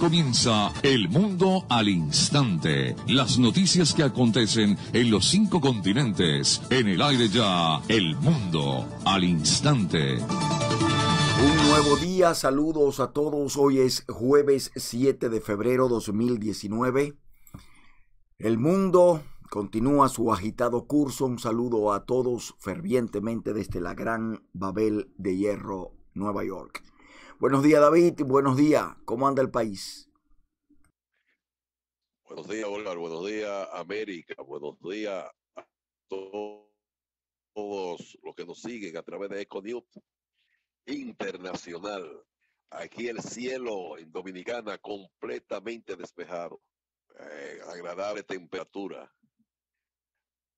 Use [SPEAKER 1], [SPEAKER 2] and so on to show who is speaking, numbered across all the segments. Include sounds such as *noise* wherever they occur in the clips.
[SPEAKER 1] comienza El Mundo al Instante. Las noticias que acontecen en los cinco continentes. En el aire ya, El Mundo al Instante.
[SPEAKER 2] Un nuevo día, saludos a todos. Hoy es jueves 7 de febrero 2019. El mundo continúa su agitado curso. Un saludo a todos fervientemente desde la Gran Babel de Hierro, Nueva York. Buenos días, David. Buenos días. ¿Cómo anda el país?
[SPEAKER 3] Buenos días, Olga. Buenos días, América. Buenos días a todos los que nos siguen a través de EcoNews Internacional. Aquí el cielo en Dominicana completamente despejado. Eh, agradable temperatura.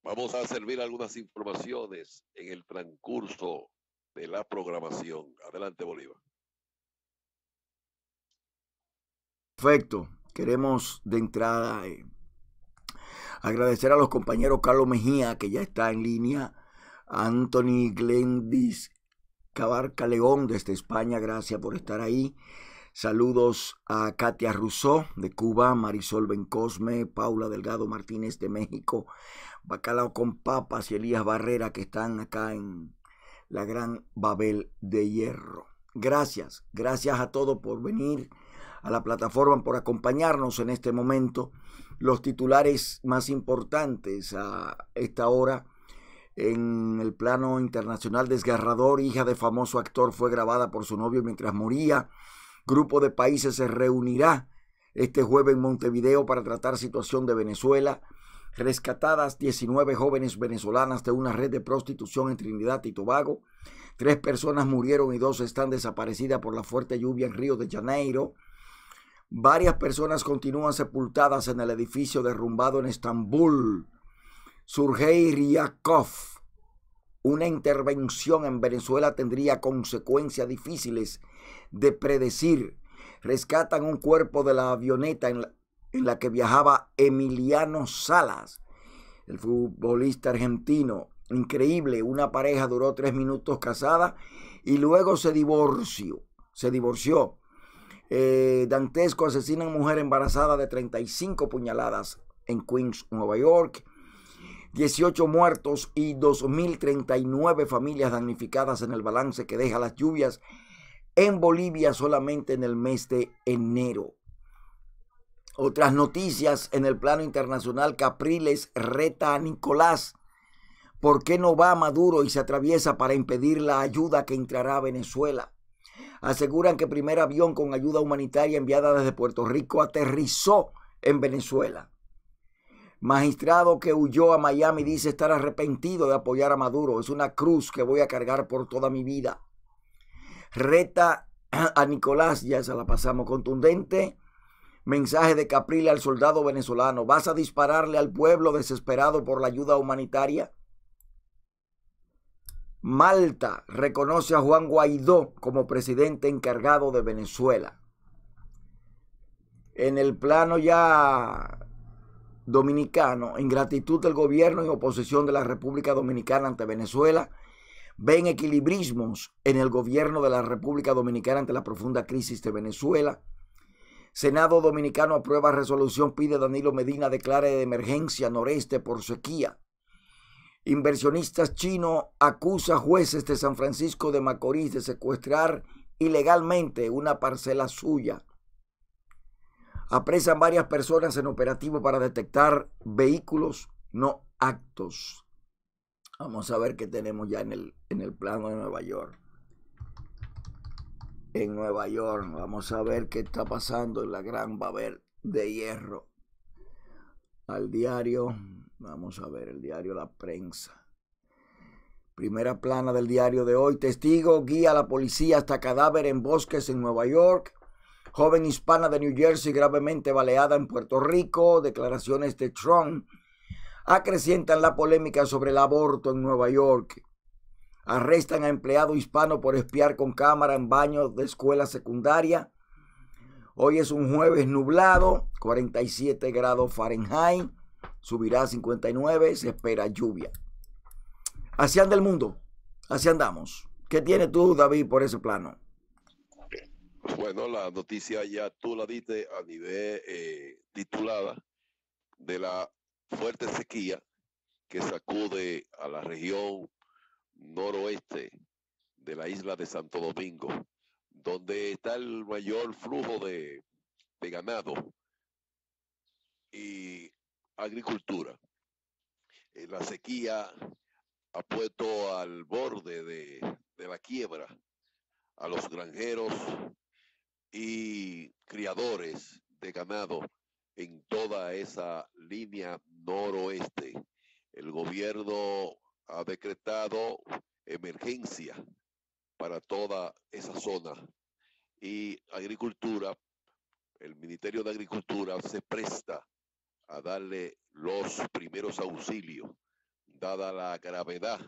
[SPEAKER 3] Vamos a servir algunas informaciones en el transcurso de la programación. Adelante, Bolívar.
[SPEAKER 2] Perfecto. Queremos de entrada eh, agradecer a los compañeros Carlos Mejía, que ya está en línea, Anthony Glendis Cabarca León desde España, gracias por estar ahí. Saludos a Katia Rousseau de Cuba, Marisol Bencosme, Paula Delgado Martínez de México, Bacalao con Papas y Elías Barrera que están acá en la Gran Babel de Hierro. Gracias, gracias a todos por venir a la plataforma por acompañarnos en este momento. Los titulares más importantes a esta hora en el plano internacional desgarrador, hija de famoso actor fue grabada por su novio mientras moría. Grupo de países se reunirá este jueves en Montevideo para tratar situación de Venezuela. Rescatadas 19 jóvenes venezolanas de una red de prostitución en Trinidad y Tobago. Tres personas murieron y dos están desaparecidas por la fuerte lluvia en Río de Janeiro. Varias personas continúan sepultadas en el edificio derrumbado en Estambul. Surgey Ryakov. Una intervención en Venezuela tendría consecuencias difíciles de predecir. Rescatan un cuerpo de la avioneta en la, en la que viajaba Emiliano Salas, el futbolista argentino. Increíble, una pareja duró tres minutos casada y luego se divorció. Se divorció. Eh, dantesco dantesco, asesinan mujer embarazada de 35 puñaladas en Queens, Nueva York. 18 muertos y 2.039 familias damnificadas en el balance que deja las lluvias en Bolivia solamente en el mes de enero. Otras noticias en el plano internacional, Capriles reta a Nicolás. ¿Por qué no va Maduro y se atraviesa para impedir la ayuda que entrará a Venezuela? aseguran que primer avión con ayuda humanitaria enviada desde Puerto Rico aterrizó en Venezuela. Magistrado que huyó a Miami dice estar arrepentido de apoyar a Maduro. Es una cruz que voy a cargar por toda mi vida. Reta *clears throat* a Nicolás, ya esa la pasamos contundente. Mensaje de Caprile al soldado venezolano. ¿Vas a dispararle al pueblo desesperado por la ayuda humanitaria? Malta reconoce a Juan Guaidó como presidente encargado de Venezuela. En el plano ya dominicano, en gratitud del gobierno y oposición de la República Dominicana ante Venezuela, ven equilibrismos en el gobierno de la República Dominicana ante la profunda crisis de Venezuela. Senado Dominicano aprueba resolución, pide Danilo Medina declare de emergencia noreste por sequía. Inversionistas chino acusa jueces de San Francisco de Macorís de secuestrar ilegalmente una parcela suya. Apresan varias personas en operativo para detectar vehículos, no actos. Vamos a ver qué tenemos ya en el, en el plano de Nueva York. En Nueva York, vamos a ver qué está pasando en la Gran Babel de Hierro. Al diario Vamos a ver el diario La Prensa. Primera plana del diario de hoy. Testigo guía a la policía hasta cadáver en bosques en Nueva York. Joven hispana de New Jersey gravemente baleada en Puerto Rico. Declaraciones de Trump acrecientan la polémica sobre el aborto en Nueva York. Arrestan a empleado hispano por espiar con cámara en baños de escuela secundaria. Hoy es un jueves nublado, 47 grados Fahrenheit subirá a 59, se espera lluvia. Así anda el mundo, así andamos. ¿Qué tienes tú, David, por ese plano?
[SPEAKER 3] Bueno, la noticia ya tú la diste a nivel eh, titulada de la fuerte sequía que sacude a la región noroeste de la isla de Santo Domingo, donde está el mayor flujo de, de ganado. Y agricultura. Eh, la sequía ha puesto al borde de, de la quiebra a los granjeros y criadores de ganado en toda esa línea noroeste. El gobierno ha decretado emergencia para toda esa zona y agricultura, el Ministerio de Agricultura se presta a darle los primeros auxilios, dada la gravedad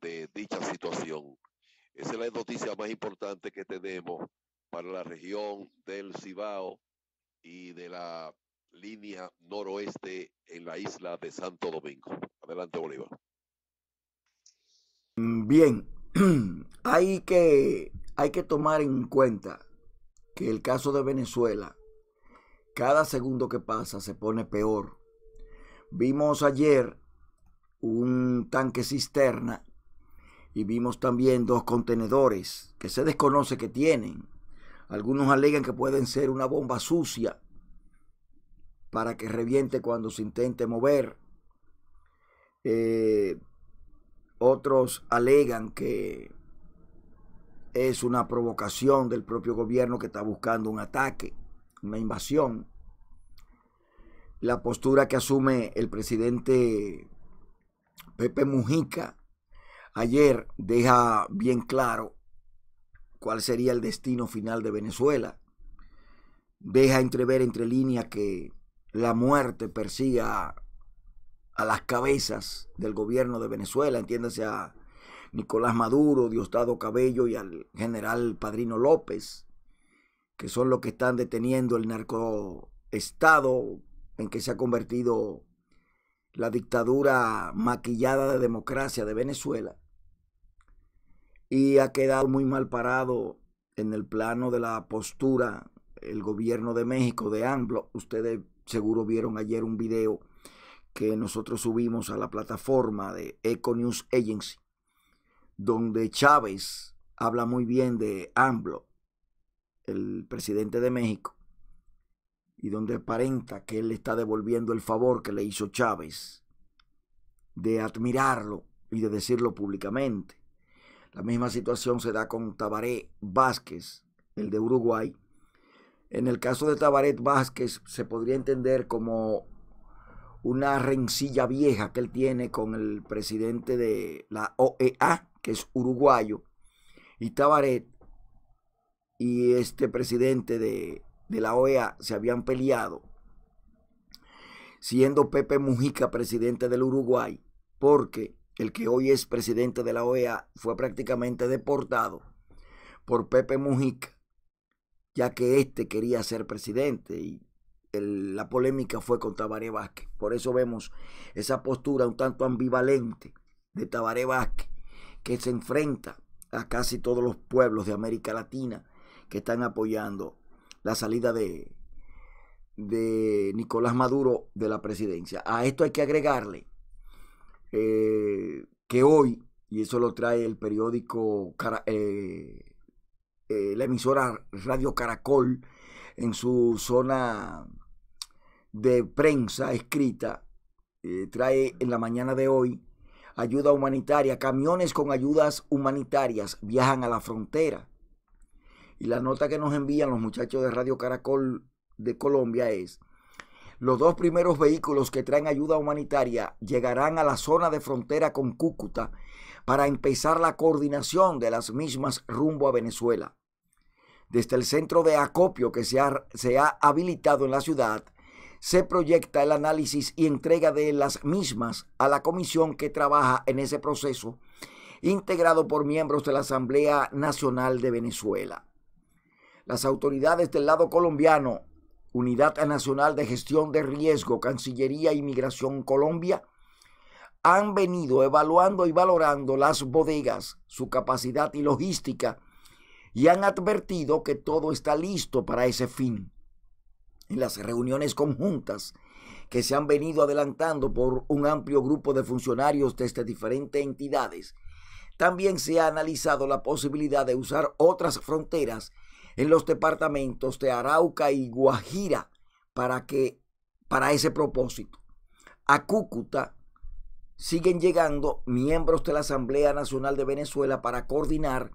[SPEAKER 3] de dicha situación. Esa es la noticia más importante que tenemos para la región del Cibao y de la línea noroeste en la isla de Santo Domingo. Adelante,
[SPEAKER 2] Bolívar. Bien, *clears throat* hay que, hay que tomar en cuenta que el caso de Venezuela cada segundo que pasa se pone peor. Vimos ayer un tanque cisterna y vimos también dos contenedores que se desconoce que tienen. Algunos alegan que pueden ser una bomba sucia para que reviente cuando se intente mover. Eh, otros alegan que es una provocación del propio gobierno que está buscando un ataque, una invasión la postura que asume el presidente Pepe Mujica ayer deja bien claro cuál sería el destino final de Venezuela. Deja entrever entre líneas que la muerte persiga a las cabezas del gobierno de Venezuela, entiéndase a Nicolás Maduro, Diosdado Cabello y al general Padrino López, que son los que están deteniendo el narcoestado en que se ha convertido la dictadura maquillada de democracia de Venezuela y ha quedado muy mal parado en el plano de la postura el gobierno de México de AMLO. Ustedes seguro vieron ayer un video que nosotros subimos a la plataforma de Eco News Agency, donde Chávez habla muy bien de AMLO, el presidente de México, y donde aparenta que él está devolviendo el favor que le hizo Chávez de admirarlo y de decirlo públicamente. La misma situación se da con Tabaret Vázquez, el de Uruguay. En el caso de Tabaret Vázquez se podría entender como una rencilla vieja que él tiene con el presidente de la OEA, que es uruguayo, y Tabaret y este presidente de de la OEA se habían peleado, siendo Pepe Mujica presidente del Uruguay, porque el que hoy es presidente de la OEA fue prácticamente deportado por Pepe Mujica, ya que éste quería ser presidente y la polémica fue con Tabaré Vázquez. Por eso vemos esa postura un tanto ambivalente de Tabaré Vázquez, que se enfrenta a casi todos los pueblos de América Latina que están apoyando la salida de, de Nicolás Maduro de la presidencia. A esto hay que agregarle eh, que hoy, y eso lo trae el periódico, eh, eh, la emisora Radio Caracol, en su zona de prensa escrita, trae en la mañana de hoy ayuda humanitaria, camiones con ayudas humanitarias viajan a la frontera y la nota que nos envían los muchachos de Radio Caracol de Colombia es, los dos primeros vehículos que traen ayuda humanitaria llegarán a la zona de frontera con Cúcuta para empezar la coordinación de las mismas rumbo a Venezuela. Desde el centro de acopio que se ha, se ha habilitado en la ciudad, se proyecta el análisis y entrega de las mismas a la comisión que trabaja en ese proceso, integrado por miembros de la Asamblea Nacional de Venezuela las autoridades del lado colombiano, Unidad Nacional de Gestión de Riesgo, Cancillería y e Inmigración Colombia, han venido evaluando y valorando las bodegas, su capacidad y logística, y han advertido que todo está listo para ese fin. En las reuniones conjuntas que se han venido adelantando por un amplio grupo de funcionarios estas diferentes entidades, también se ha analizado la posibilidad de usar otras fronteras en los departamentos de Arauca y Guajira para, que, para ese propósito. A Cúcuta siguen llegando miembros de la Asamblea Nacional de Venezuela para coordinar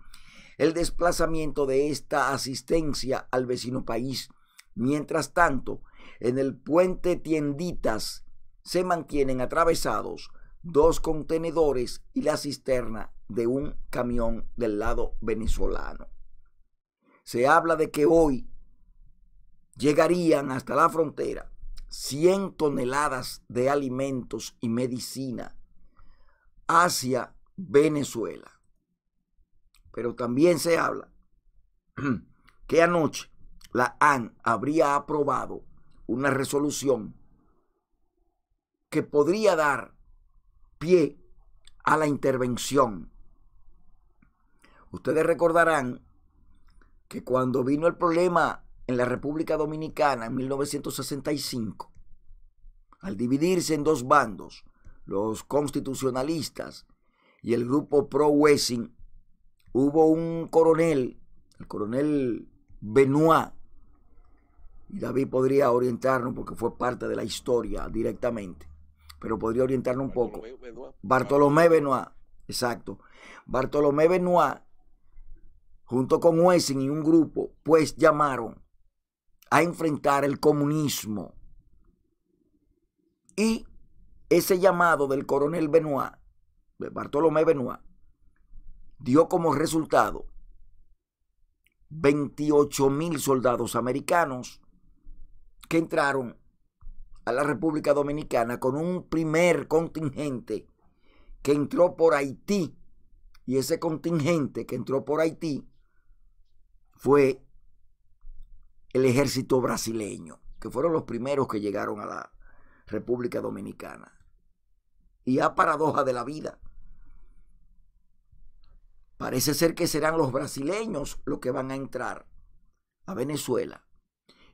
[SPEAKER 2] el desplazamiento de esta asistencia al vecino país. Mientras tanto, en el puente Tienditas se mantienen atravesados dos contenedores y la cisterna de un camión del lado venezolano se habla de que hoy llegarían hasta la frontera 100 toneladas de alimentos y medicina hacia Venezuela. Pero también se habla
[SPEAKER 4] *clears throat*
[SPEAKER 2] que anoche la AN habría aprobado una resolución que podría dar pie a la intervención. Ustedes recordarán que cuando vino el problema en la República Dominicana en 1965, al dividirse en dos bandos, los constitucionalistas y el grupo pro Wessing, hubo un coronel, el coronel Benoit, y David podría orientarnos porque fue parte de la historia directamente, pero podría orientarnos un poco. Bartolomé Benoit, exacto. Bartolomé Benoit junto con Wessing y un grupo, pues llamaron a enfrentar el comunismo. Y ese llamado del coronel Benoit, de Bartolomé Benoit, dio como resultado 28 mil soldados americanos que entraron a la República Dominicana con un primer contingente que entró por Haití. Y ese contingente que entró por Haití fue el ejército brasileño, que fueron los primeros que llegaron a la República Dominicana. Y a paradoja de la vida. Parece ser que serán los brasileños los que van a entrar a Venezuela.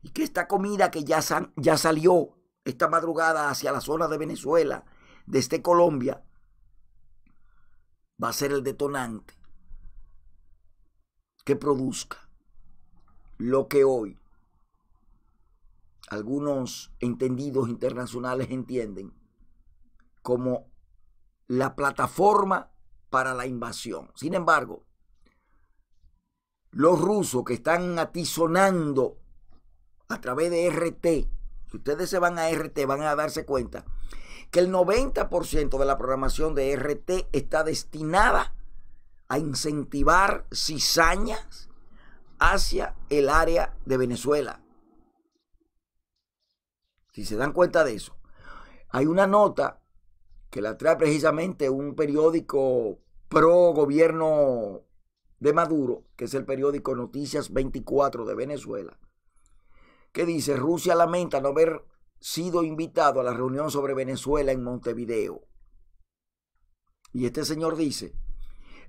[SPEAKER 2] Y que esta comida que ya, ya salió esta madrugada hacia la zona de Venezuela, desde este Colombia, va a ser el detonante que produzca lo que hoy algunos entendidos internacionales entienden como la plataforma para la invasión. Sin embargo, los rusos que están atizonando a través de RT, si ustedes se van a RT van a darse cuenta que el 90% de la programación de RT está destinada a incentivar cizañas hacia el área de Venezuela. Si se dan cuenta de eso. Hay una nota que la trae precisamente un periódico pro gobierno de Maduro, que es el periódico Noticias 24 de Venezuela, que dice, Rusia lamenta no haber sido invitado a la reunión sobre Venezuela en Montevideo. Y este señor dice,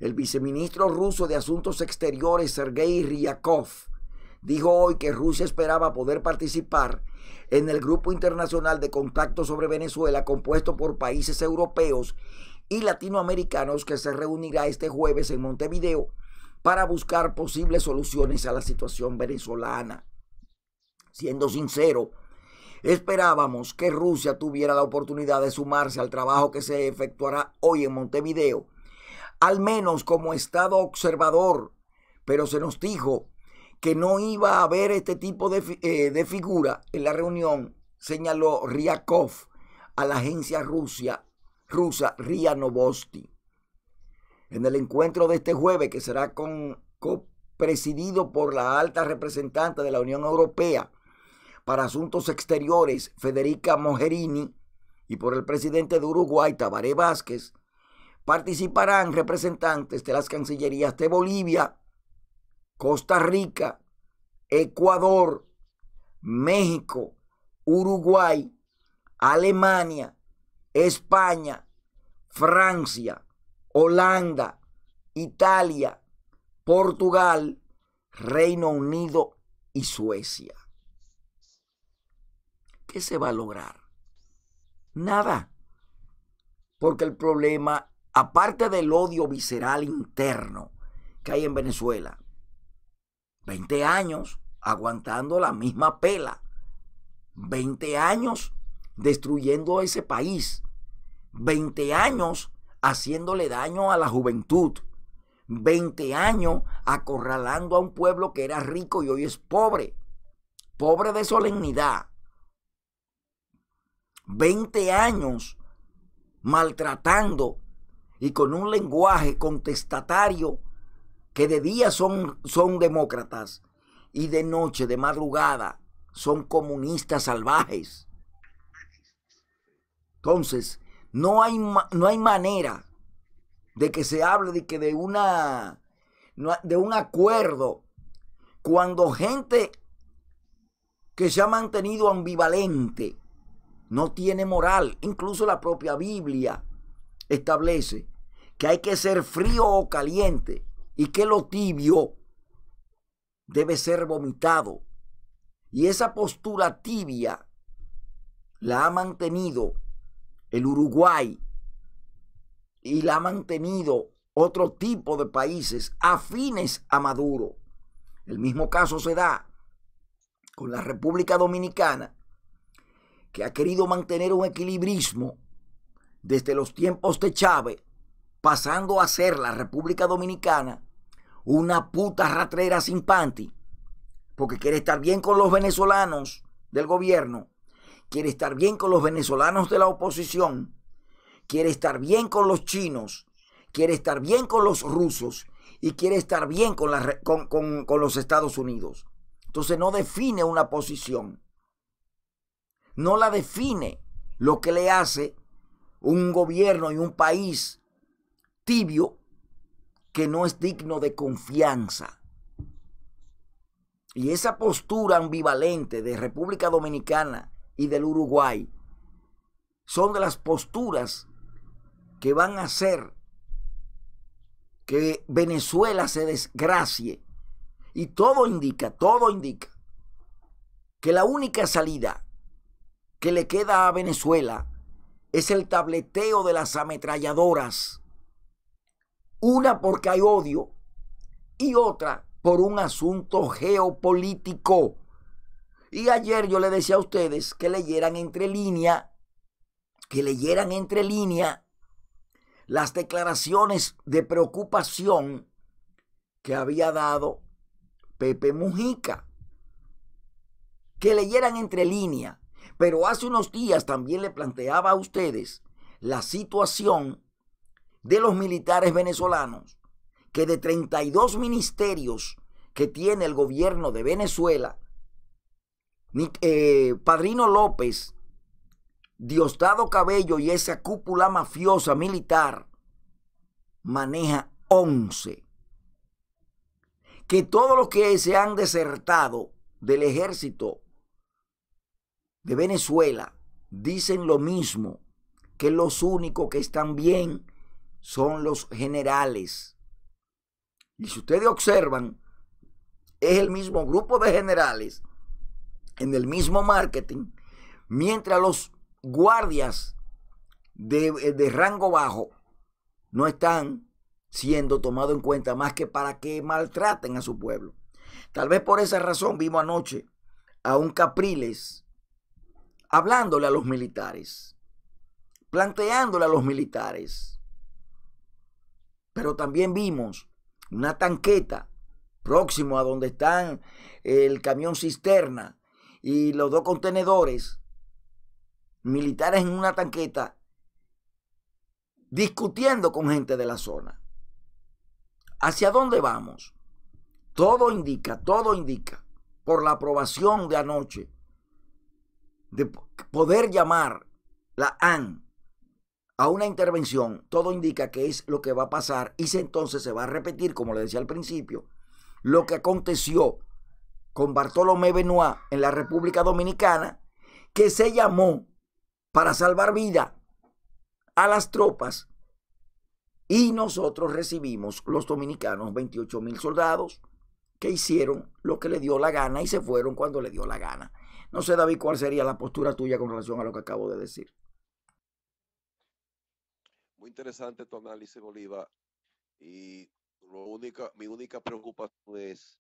[SPEAKER 2] el viceministro ruso de Asuntos Exteriores, Sergei Ryakov, dijo hoy que Rusia esperaba poder participar en el Grupo Internacional de Contacto sobre Venezuela compuesto por países europeos y latinoamericanos que se reunirá este jueves en Montevideo para buscar posibles soluciones a la situación venezolana. Siendo sincero, esperábamos que Rusia tuviera la oportunidad de sumarse al trabajo que se efectuará hoy en Montevideo al menos como Estado observador, pero se nos dijo que no iba a haber este tipo de, eh, figura en la reunión, señaló Ryakov a la agencia rusa RIA Novosti. En el encuentro de este jueves, que será presidido por la alta representante de la Unión Europea para Asuntos Exteriores, Federica Mogherini, y por el presidente de Uruguay, Tabaré Vázquez, participarán representantes de las Cancillerías de Bolivia, Costa Rica, Ecuador, México, Uruguay, Alemania, España, Francia, Holanda, Italia, Portugal, Reino Unido y Suecia. ¿Qué se va a lograr? Nada, porque el problema aparte del odio visceral interno que hay en Venezuela, 20 años aguantando la misma pela, 20 años destruyendo ese país, 20 años haciéndole daño a la juventud, 20 años acorralando a un pueblo que era rico y hoy es pobre, pobre de solemnidad, 20 años maltratando y con un lenguaje contestatario que de día son, son demócratas y de noche, de madrugada, son comunistas salvajes. Entonces, no hay, no hay manera de que se hable de que de una de un acuerdo cuando gente que se ha mantenido ambivalente no tiene moral, incluso la propia Biblia establece que hay que ser frío o caliente y que lo tibio debe ser vomitado. Y esa postura tibia la ha mantenido el Uruguay y la ha mantenido otro tipo de países afines a Maduro. El mismo caso se da con la República Dominicana, que ha querido mantener un equilibrismo desde los tiempos de Chávez, pasando a ser la República Dominicana, una puta ratrera sin panty, porque quiere estar bien con los venezolanos del gobierno, quiere estar bien con los venezolanos de la oposición, quiere estar bien con los chinos, quiere estar bien con los rusos y quiere estar bien con, la, con los Estados Unidos. Entonces no define una posición, no la define lo que le hace un gobierno y un país tibio que no es digno de confianza. Y esa postura ambivalente de República Dominicana y del Uruguay son de las posturas que van a hacer que Venezuela se desgracie. Y todo indica, todo indica que la única salida que le queda a Venezuela es el tableteo de las ametralladoras. Una porque hay odio y otra por un asunto geopolítico. Y ayer yo le decía a ustedes que leyeran entre línea, que leyeran entre línea las declaraciones de preocupación que había dado Pepe Mujica. Que leyeran entre línea pero hace unos días también le planteaba a ustedes la situación de los militares venezolanos, que de 32 ministerios que tiene el gobierno de Venezuela, eh, Padrino López, Diosdado Cabello y esa cúpula mafiosa militar maneja 11. Que todos los que se han desertado del ejército de Venezuela dicen lo mismo, que los únicos que están bien son los generales. Y si ustedes observan, es el mismo grupo de generales en el mismo marketing, mientras los guardias de, eh, rango bajo no están siendo tomados en cuenta más que para que maltraten a su pueblo. Tal vez por esa razón vimos anoche a un Capriles hablándole a los militares, planteándole a los militares. Pero también vimos una tanqueta próximo a donde están eh, el camión cisterna y los dos contenedores militares en una tanqueta discutiendo con gente de la zona. ¿Hacia dónde vamos? Todo indica, todo indica, por la aprobación de anoche de poder llamar la AN a una intervención, todo indica que es lo que va a pasar y se, entonces se va a repetir, como le decía al principio, lo que aconteció con Bartolomé Benoit en la República Dominicana, que se llamó para salvar vida a las tropas y nosotros recibimos los dominicanos 28 mil soldados que hicieron lo que le dio la gana y se fueron cuando le dio la gana. No sé, David, cuál sería la postura tuya con relación a lo que acabo de decir.
[SPEAKER 3] Muy interesante tu análisis, Bolívar. Y lo única, mi única preocupación es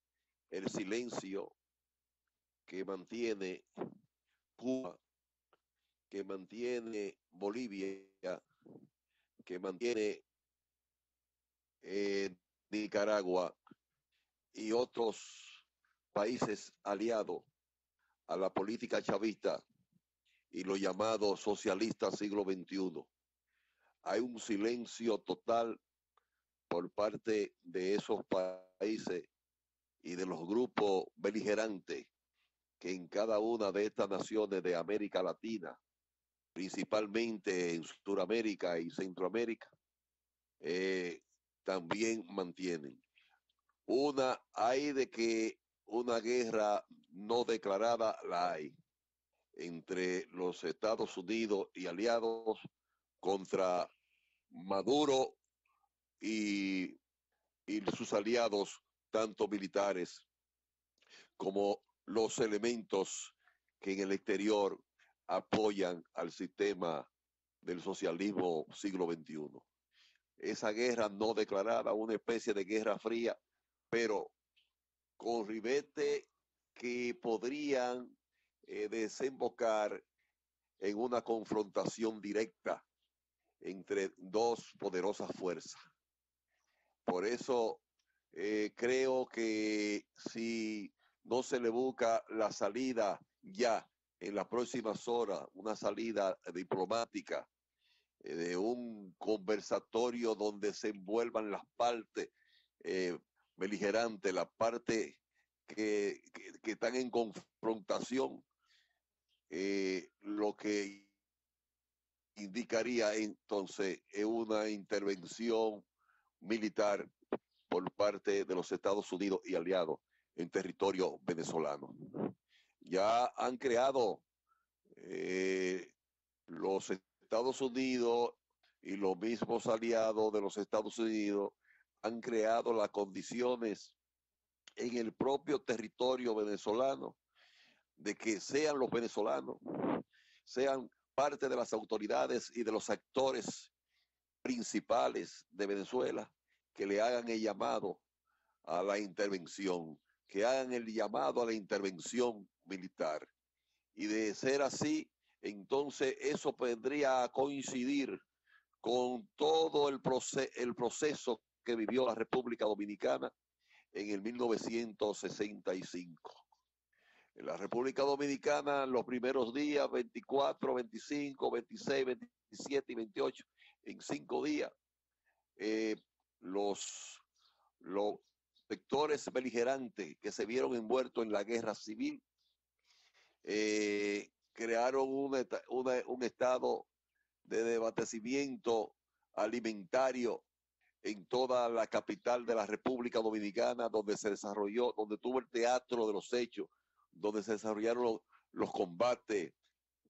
[SPEAKER 3] el silencio que mantiene Cuba, que mantiene Bolivia, que mantiene eh, Nicaragua y otros países aliados a la política chavista y lo llamado socialista siglo XXI. Hay un silencio total por parte de esos países y de los grupos beligerantes que en cada una de estas naciones de América Latina, principalmente en Sudamérica y Centroamérica, eh, también mantienen. Una hay de que una guerra no declarada la hay entre los Estados Unidos y aliados contra Maduro y, sus aliados, tanto militares como los elementos que en el exterior apoyan al sistema del socialismo siglo XXI. Esa guerra no declarada, una especie de guerra fría, pero con ribete que podrían eh, desembocar en una confrontación directa entre dos poderosas fuerzas. Por eso eh, creo que si no se le busca la salida ya en las próximas horas, una salida diplomática, eh, de un conversatorio donde se envuelvan las partes, beligerante, la parte que, están en confrontación, eh, lo que indicaría entonces una intervención militar por parte de los Estados Unidos y aliados en territorio venezolano. Ya han creado eh, los Estados Unidos y los mismos aliados de los Estados Unidos han creado las condiciones en el propio territorio venezolano de que sean los venezolanos, sean parte de las autoridades y de los actores principales de Venezuela que le hagan el llamado a la intervención, que hagan el llamado a la intervención militar. Y de ser así, entonces eso vendría a coincidir con todo el, el proceso que vivió la República Dominicana en el 1965. En la República Dominicana, los primeros días, 24, 25, 26, 27 y 28, en cinco días, eh, los, los sectores beligerantes que se vieron envueltos en la guerra civil eh, crearon un estado de debatecimiento alimentario en toda la capital de la República Dominicana, donde se desarrolló, donde tuvo el teatro de los hechos, donde se desarrollaron los, combates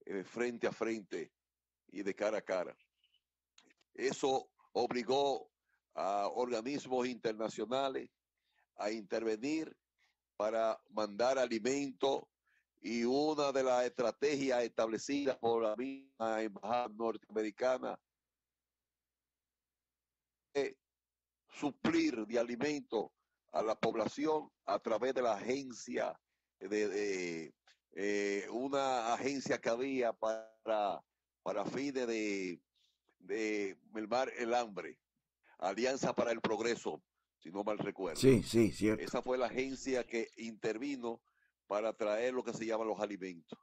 [SPEAKER 3] eh, frente a frente y de cara a cara. Eso obligó a organismos internacionales a intervenir para mandar alimentos y una de las estrategias establecidas por la misma embajada norteamericana eh, suplir de alimento a la población a través de la agencia, de, eh, una agencia que había para, para fines de, de el hambre, Alianza para el Progreso, si no mal recuerdo. Sí, sí, cierto. Esa fue la agencia que intervino para traer lo que se llama los alimentos.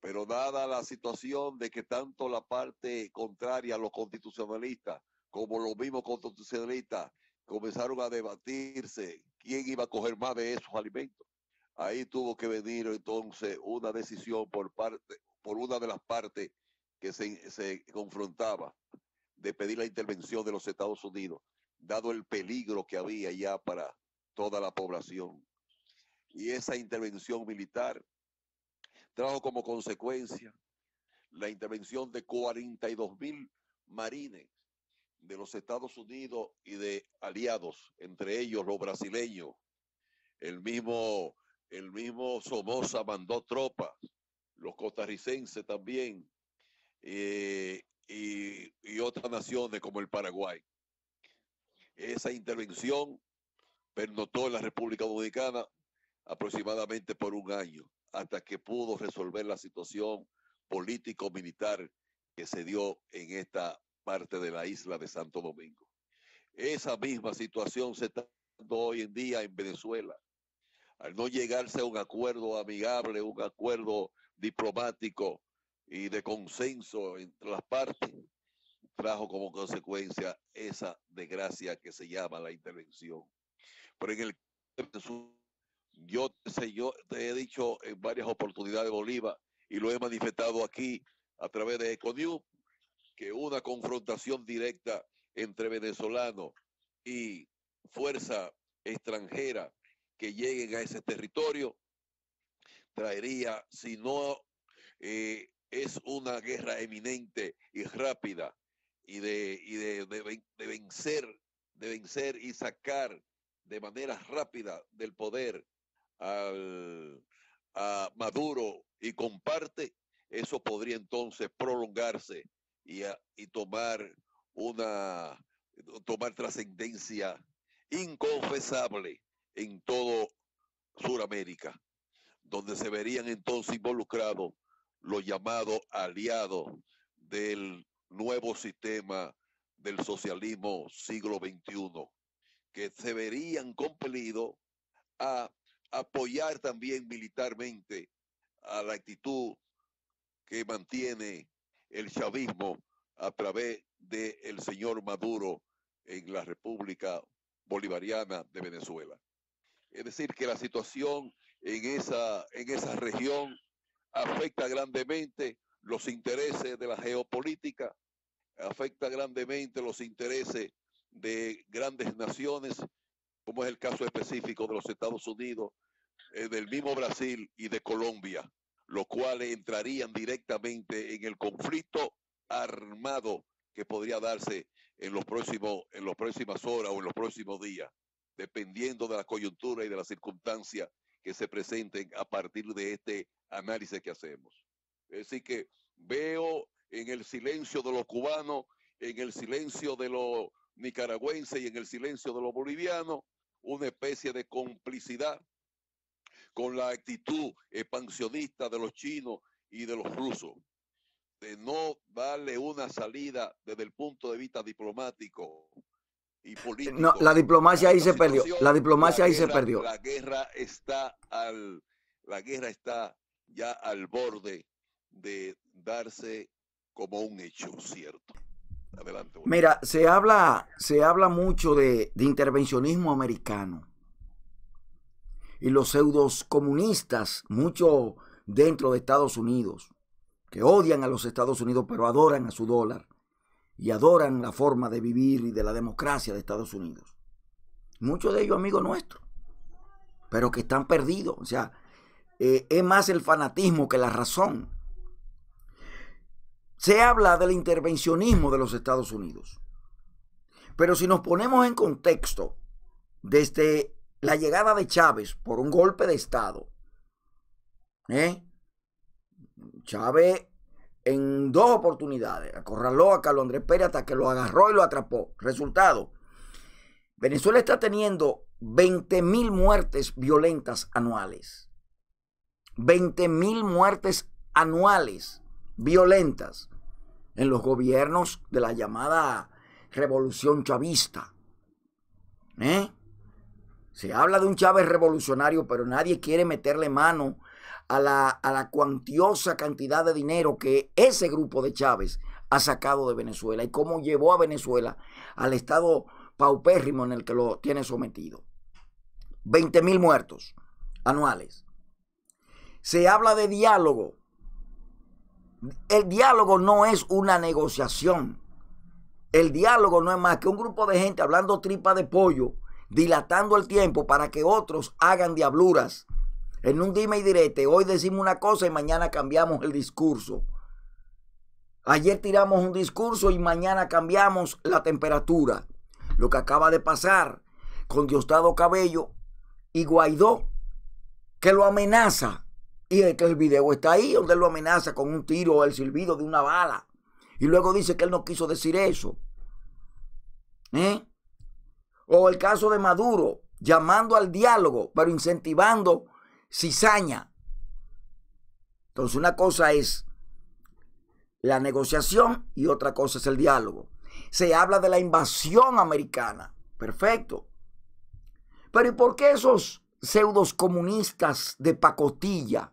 [SPEAKER 3] Pero dada la situación de que tanto la parte contraria, a los constitucionalistas, como los mismos constitucionalistas, comenzaron a debatirse quién iba a coger más de esos alimentos. Ahí tuvo que venir entonces una decisión por parte, por una de las partes que se, se confrontaba de pedir la intervención de los Estados Unidos, dado el peligro que había ya para toda la población. Y esa intervención militar trajo como consecuencia la intervención de 42 mil marines de los Estados Unidos y de aliados, entre ellos los brasileños. El mismo, el mismo Somoza mandó tropas, los costarricenses también, eh, y, y otras naciones como el Paraguay. Esa intervención pernotó en la República Dominicana aproximadamente por un año, hasta que pudo resolver la situación político-militar que se dio en esta parte de la isla de Santo Domingo. Esa misma situación se está dando hoy en día en Venezuela. Al no llegarse a un acuerdo amigable, un acuerdo diplomático y de consenso entre las partes, trajo como consecuencia esa desgracia que se llama la intervención. Pero en el yo, yo te he dicho en varias oportunidades, Bolívar, y lo he manifestado aquí a través de Econiu, que una confrontación directa entre venezolanos y fuerza extranjera que lleguen a ese territorio traería, si no eh, es una guerra eminente y rápida y de, y de, vencer, de vencer y sacar de manera rápida del poder a Maduro y comparte, eso podría entonces prolongarse y, tomar una tomar trascendencia inconfesable en todo Suramérica, donde se verían entonces involucrados los llamados aliados del nuevo sistema del socialismo siglo XXI, que se verían compelidos a apoyar también militarmente a la actitud que mantiene el chavismo a través del el señor Maduro en la República Bolivariana de Venezuela. Es decir, que la situación en esa, en esa región afecta grandemente los intereses de la geopolítica, afecta grandemente los intereses de grandes naciones, como es el caso específico de los Estados Unidos, eh, del mismo Brasil y de Colombia los cuales entrarían directamente en el conflicto armado que podría darse en los próximos, en las próximas horas o en los próximos días, dependiendo de la coyuntura y de las circunstancias que se presenten a partir de este análisis que hacemos. Es decir, que veo en el silencio de los cubanos, en el silencio de los nicaragüenses y en el silencio de los bolivianos una especie de complicidad con la actitud expansionista de los chinos y de los rusos, de no darle una salida desde el punto de vista diplomático y político. No,
[SPEAKER 2] la diplomacia ahí se perdió. La diplomacia ahí se perdió. La guerra está al,
[SPEAKER 3] la guerra está ya al borde de darse como un hecho cierto.
[SPEAKER 2] Mira, se habla, se habla mucho de, de intervencionismo americano y los pseudos comunistas, mucho dentro de Estados Unidos, que odian a los Estados Unidos pero adoran a su dólar y adoran la forma de vivir y de la democracia de Estados Unidos. Muchos de ellos amigos nuestros, pero que están perdidos. O sea, eh, es más el fanatismo que la razón. Se habla del intervencionismo de los Estados Unidos. Pero si nos ponemos en contexto desde la llegada de Chávez por un golpe de Estado. ¿eh? Chávez en dos oportunidades acorraló a Carlos Andrés Pérez hasta que lo agarró y lo atrapó. Resultado, Venezuela está teniendo 20.000 mil muertes violentas anuales. 20.000 mil muertes anuales violentas en los gobiernos de la llamada revolución chavista. ¿Eh? Se habla de un Chávez revolucionario, pero nadie quiere meterle mano a la, cuantiosa cantidad de dinero que ese grupo de Chávez ha sacado de Venezuela y cómo llevó a Venezuela al estado paupérrimo en el que lo tiene sometido. 20 mil muertos anuales. Se habla de diálogo. El diálogo no es una negociación. El diálogo no es más que un grupo de gente hablando tripa de pollo dilatando el tiempo para que otros hagan diabluras. En un dime y direte, hoy decimos una cosa y mañana cambiamos el discurso. Ayer tiramos un discurso y mañana cambiamos la temperatura. Lo que acaba de pasar con Diosdado Cabello y Guaidó, que lo amenaza. Y el, que el video está ahí, donde lo amenaza con un tiro o el silbido de una bala. Y luego dice que él no quiso decir eso. ¿Eh? O el caso de Maduro, llamando al diálogo, pero incentivando cizaña. Entonces una cosa es la negociación y otra cosa es el diálogo. Se habla de la invasión americana. Perfecto. Pero ¿y por qué esos pseudos comunistas de pacotilla,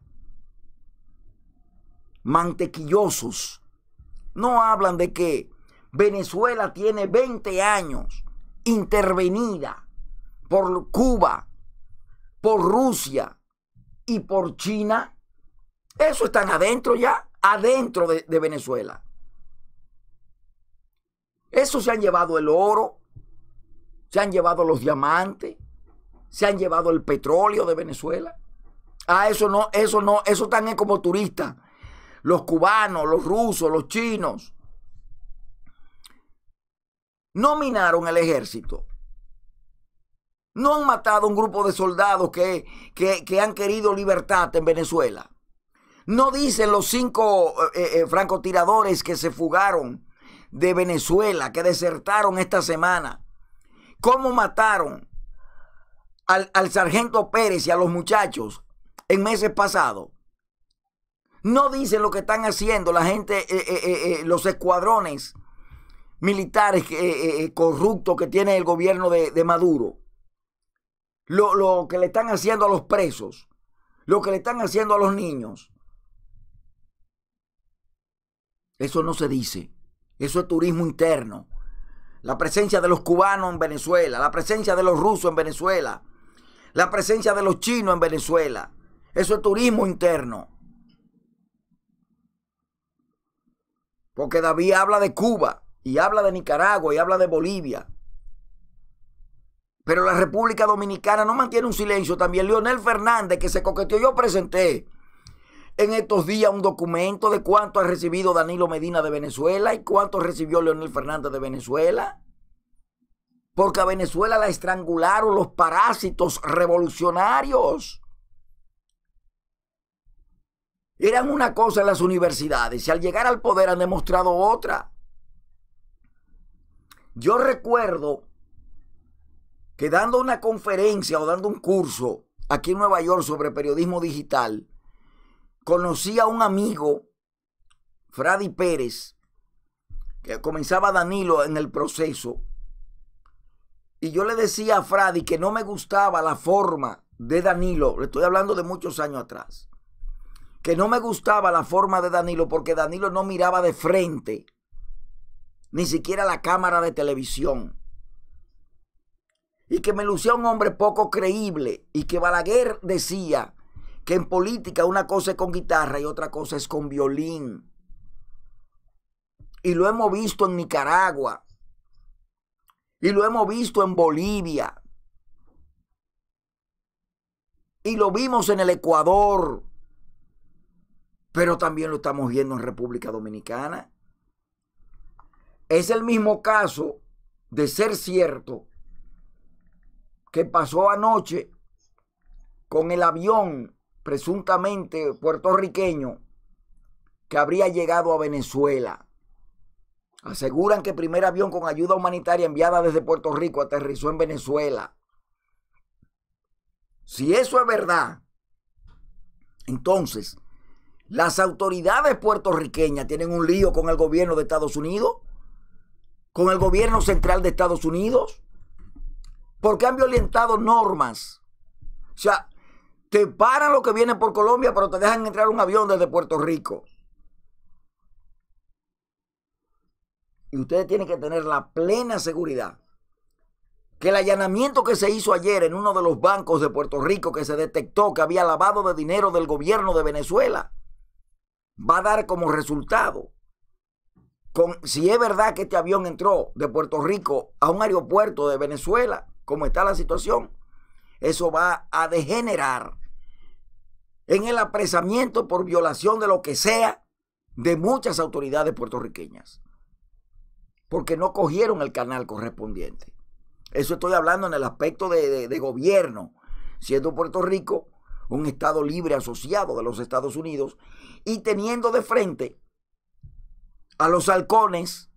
[SPEAKER 2] mantequillosos, no hablan de que Venezuela tiene 20 años intervenida por Cuba, por Rusia y por China, eso están adentro ya, adentro de, Venezuela. Eso se han llevado el oro, se han llevado los diamantes, se han llevado el petróleo de Venezuela. Ah, eso no, eso no, eso están como turistas. Los cubanos, los rusos, los chinos, no minaron el ejército, no han matado un grupo de soldados que, han querido libertad en Venezuela. No dicen los cinco eh, eh, francotiradores que se fugaron de Venezuela, que desertaron esta semana. ¿Cómo mataron al, sargento Pérez y a los muchachos en meses pasados? No dicen lo que están haciendo la gente, eh, los escuadrones militares eh, eh, eh, corruptos que tiene el gobierno de, Maduro, lo, lo, que le están haciendo a los presos, lo que le están haciendo a los niños. Eso no se dice. Eso es turismo interno. La presencia de los cubanos en Venezuela, la presencia de los rusos en Venezuela, la presencia de los chinos en Venezuela. Eso es turismo interno. Porque David habla de Cuba y habla de Nicaragua y habla de Bolivia. Pero la República Dominicana no mantiene un silencio. También Leonel Fernández, que se coqueteó, yo presenté en estos días un documento de cuánto ha recibido Danilo Medina de Venezuela y cuánto recibió Leonel Fernández de Venezuela. Porque a Venezuela la estrangularon los parásitos revolucionarios. Eran una cosa en las universidades y al llegar al poder han demostrado otra. Yo recuerdo que dando una conferencia o dando un curso aquí en Nueva York sobre periodismo digital, conocí a un amigo, Fradi Pérez, que comenzaba Danilo en el proceso, y yo le decía a Fradi que no me gustaba la forma de Danilo, le estoy hablando de muchos años atrás, que no me gustaba la forma de Danilo porque Danilo no miraba de frente ni siquiera la cámara de televisión. Y que me lucía un hombre poco creíble y que Balaguer decía que en política una cosa es con guitarra y otra cosa es con violín. Y lo hemos visto en Nicaragua. Y lo hemos visto en Bolivia. Y lo vimos en el Ecuador. Pero también lo estamos viendo en República Dominicana. Es el mismo caso de ser cierto que pasó anoche con el avión presuntamente puertorriqueño que habría llegado a Venezuela. Aseguran que el primer avión con ayuda humanitaria enviada desde Puerto Rico aterrizó en Venezuela. Si eso es verdad, entonces las autoridades puertorriqueñas tienen un lío con el gobierno de Estados Unidos con el gobierno central de Estados Unidos? Porque han violentado normas. O sea, te paran lo que viene por Colombia, pero te dejan entrar un avión desde Puerto Rico. Y ustedes tienen que tener la plena seguridad que el allanamiento que se hizo ayer en uno de los bancos de Puerto Rico que se detectó que había lavado de dinero del gobierno de Venezuela va a dar como resultado si es verdad que este avión entró de Puerto Rico a un aeropuerto de Venezuela, como está la situación, eso va a degenerar en el apresamiento por violación de lo que sea de muchas autoridades puertorriqueñas, porque no cogieron el canal correspondiente. Eso estoy hablando en el aspecto de gobierno, siendo Puerto Rico un Estado libre asociado de los Estados Unidos y teniendo de frente a los halcones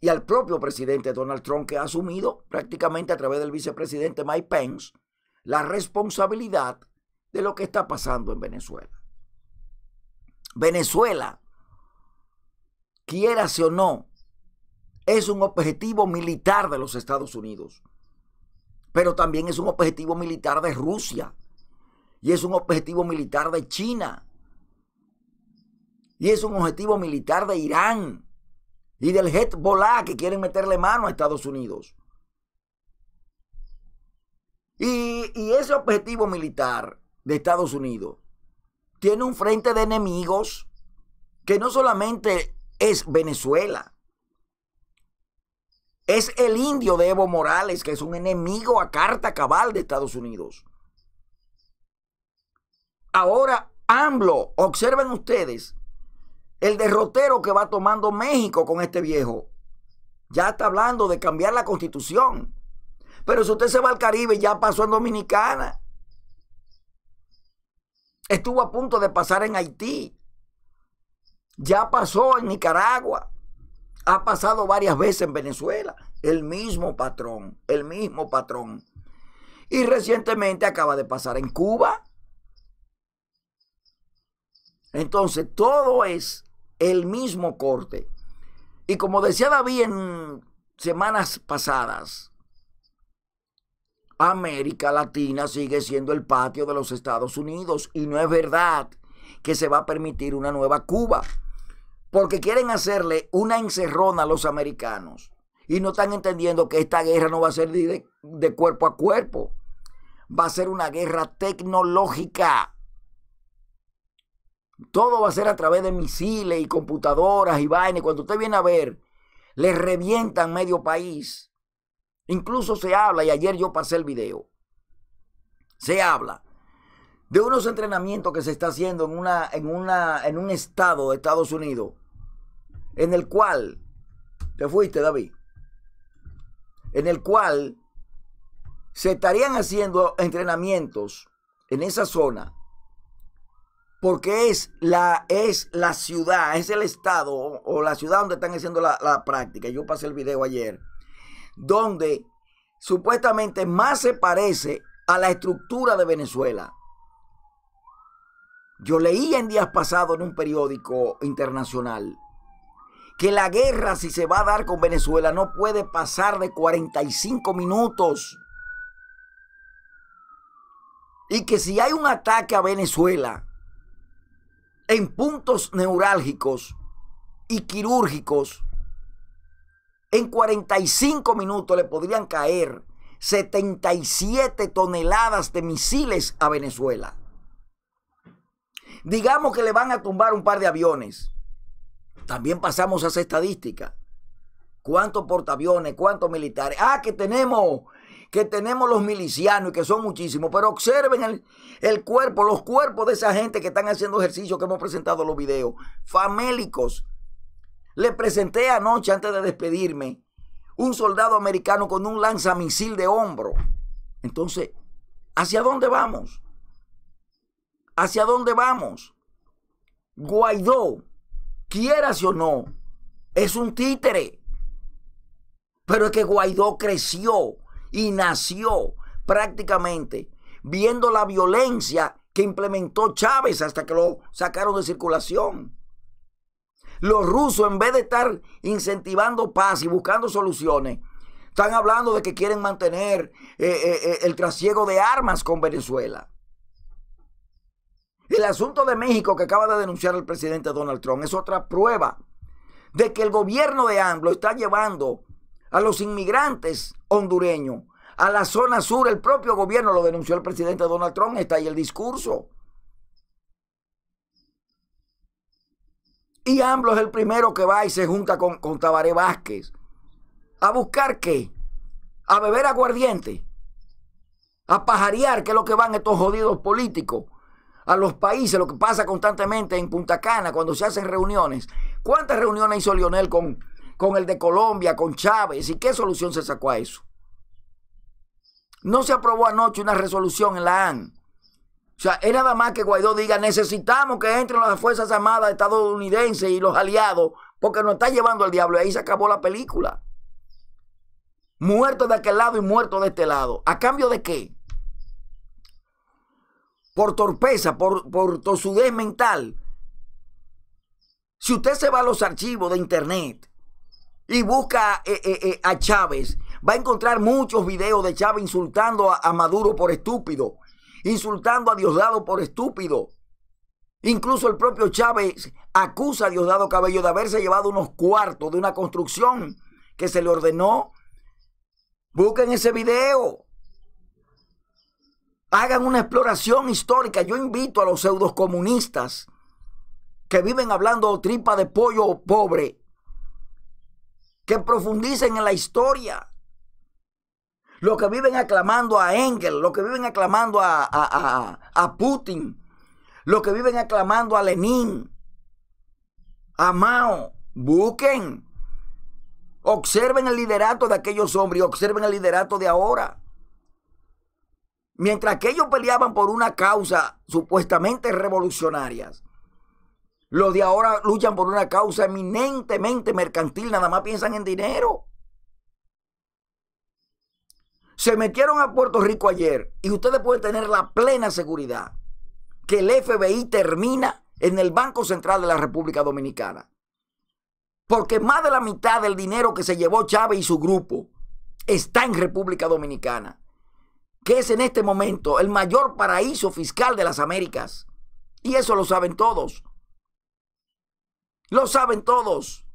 [SPEAKER 2] y al propio presidente Donald Trump, que ha asumido prácticamente a través del vicepresidente Mike Pence la responsabilidad de lo que está pasando en Venezuela. Venezuela, quiera o no, es un objetivo militar de los Estados Unidos, pero también es un objetivo militar de Rusia y es un objetivo militar de China y es un objetivo militar de Irán y del Hezbollah que quieren meterle mano a Estados Unidos. Y, ese objetivo militar de Estados Unidos tiene un frente de enemigos que no solamente es Venezuela, es el indio de Evo Morales, que es un enemigo a carta cabal de Estados Unidos. Ahora, AMLO, observen ustedes el derrotero que va tomando México con este viejo. Ya está hablando de cambiar la constitución. Pero si usted se va al Caribe, ya pasó en Dominicana. Estuvo a punto de pasar en Haití. Ya pasó en Nicaragua. Ha pasado varias veces en Venezuela. El mismo patrón, el mismo patrón. Y recientemente acaba de pasar en Cuba. Entonces todo es el mismo corte. Y como decía David en semanas pasadas, América Latina sigue siendo el patio de los Estados Unidos y no es verdad que se va a permitir una nueva Cuba, porque quieren hacerle una encerrona a los americanos y no están entendiendo que esta guerra no va a ser de, cuerpo a cuerpo, va a ser una guerra tecnológica todo va a ser a través de misiles y computadoras y vainas. Cuando usted viene a ver, le revientan medio país. Incluso se habla, y ayer yo pasé el video, se habla de unos entrenamientos que se está haciendo en, una, en, en un estado de Estados Unidos, en el cual, te fuiste David, en el cual se estarían haciendo entrenamientos en esa zona porque es la, es la ciudad, es el estado o, la ciudad donde están haciendo la, la, práctica. Yo pasé el video ayer, donde supuestamente más se parece a la estructura de Venezuela. Yo leí en días pasados en un periódico internacional que la guerra, si se va a dar con Venezuela, no puede pasar de 45 minutos. Y que si hay un ataque a Venezuela, en puntos neurálgicos y quirúrgicos, en 45 minutos le podrían caer 77 toneladas de misiles a Venezuela. Digamos que le van a tumbar un par de aviones. También pasamos a esa estadística. ¿Cuántos portaaviones? ¿Cuántos militares? Ah, que tenemos que tenemos los milicianos y que son muchísimos, pero observen el, cuerpo, los cuerpos de esa gente que están haciendo ejercicio que hemos presentado los videos, famélicos. Le presenté anoche, antes de despedirme, un soldado americano con un lanzamisil de hombro. Entonces, ¿hacia dónde vamos? ¿Hacia dónde vamos? Guaidó, quieras o no, es un títere. Pero es que Guaidó creció y nació prácticamente viendo la violencia que implementó Chávez hasta que lo sacaron de circulación. Los rusos, en vez de estar incentivando paz y buscando soluciones, están hablando de que quieren mantener eh, eh, eh, el trasiego de armas con Venezuela. El asunto de México que acaba de denunciar el presidente Donald Trump es otra prueba de que el gobierno de Anglo está llevando a los inmigrantes hondureños, a la zona sur. El propio gobierno lo denunció el presidente Donald Trump, está ahí el discurso. Y AMLO es el primero que va y se junta con, Tabaré Vázquez. ¿A buscar qué? ¿A beber aguardiente? ¿A pajarear? ¿Qué es lo que van estos jodidos políticos? A los países, lo que pasa constantemente en Punta Cana cuando se hacen reuniones. ¿Cuántas reuniones hizo Lionel con, con el de Colombia, con Chávez. ¿Y qué solución se sacó a eso? No se aprobó anoche una resolución en la AN. O sea, es nada más que Guaidó diga, necesitamos que entren las Fuerzas Armadas estadounidenses y los aliados, porque nos está llevando al diablo. Y ahí se acabó la película. Muerto de aquel lado y muerto de este lado. ¿A cambio de qué? Por torpeza, por, por tosudez mental. Si usted se va a los archivos de internet, y busca eh, eh, eh, a Chávez, va a encontrar muchos videos de Chávez insultando a, Maduro por estúpido, insultando a Diosdado por estúpido. Incluso el propio Chávez acusa a Diosdado Cabello de haberse llevado unos cuartos de una construcción que se le ordenó. Busquen ese video. Hagan una exploración histórica. Yo invito a los comunistas que viven hablando tripa de pollo pobre que profundicen en la historia. Los que viven aclamando a Engel, los que viven aclamando a, Putin, los que viven aclamando a Lenin, a Mao, busquen, observen el liderato de aquellos hombres y observen el liderato de ahora. Mientras que ellos peleaban por una causa supuestamente revolucionaria. Los de ahora luchan por una causa eminentemente mercantil, nada más piensan en dinero. Se metieron a Puerto Rico ayer y ustedes pueden tener la plena seguridad que el FBI termina en el Banco Central de la República Dominicana. Porque más de la mitad del dinero que se llevó Chávez y su grupo está en República Dominicana, que es en este momento el mayor paraíso fiscal de las Américas. Y eso lo saben todos. Lo saben todos.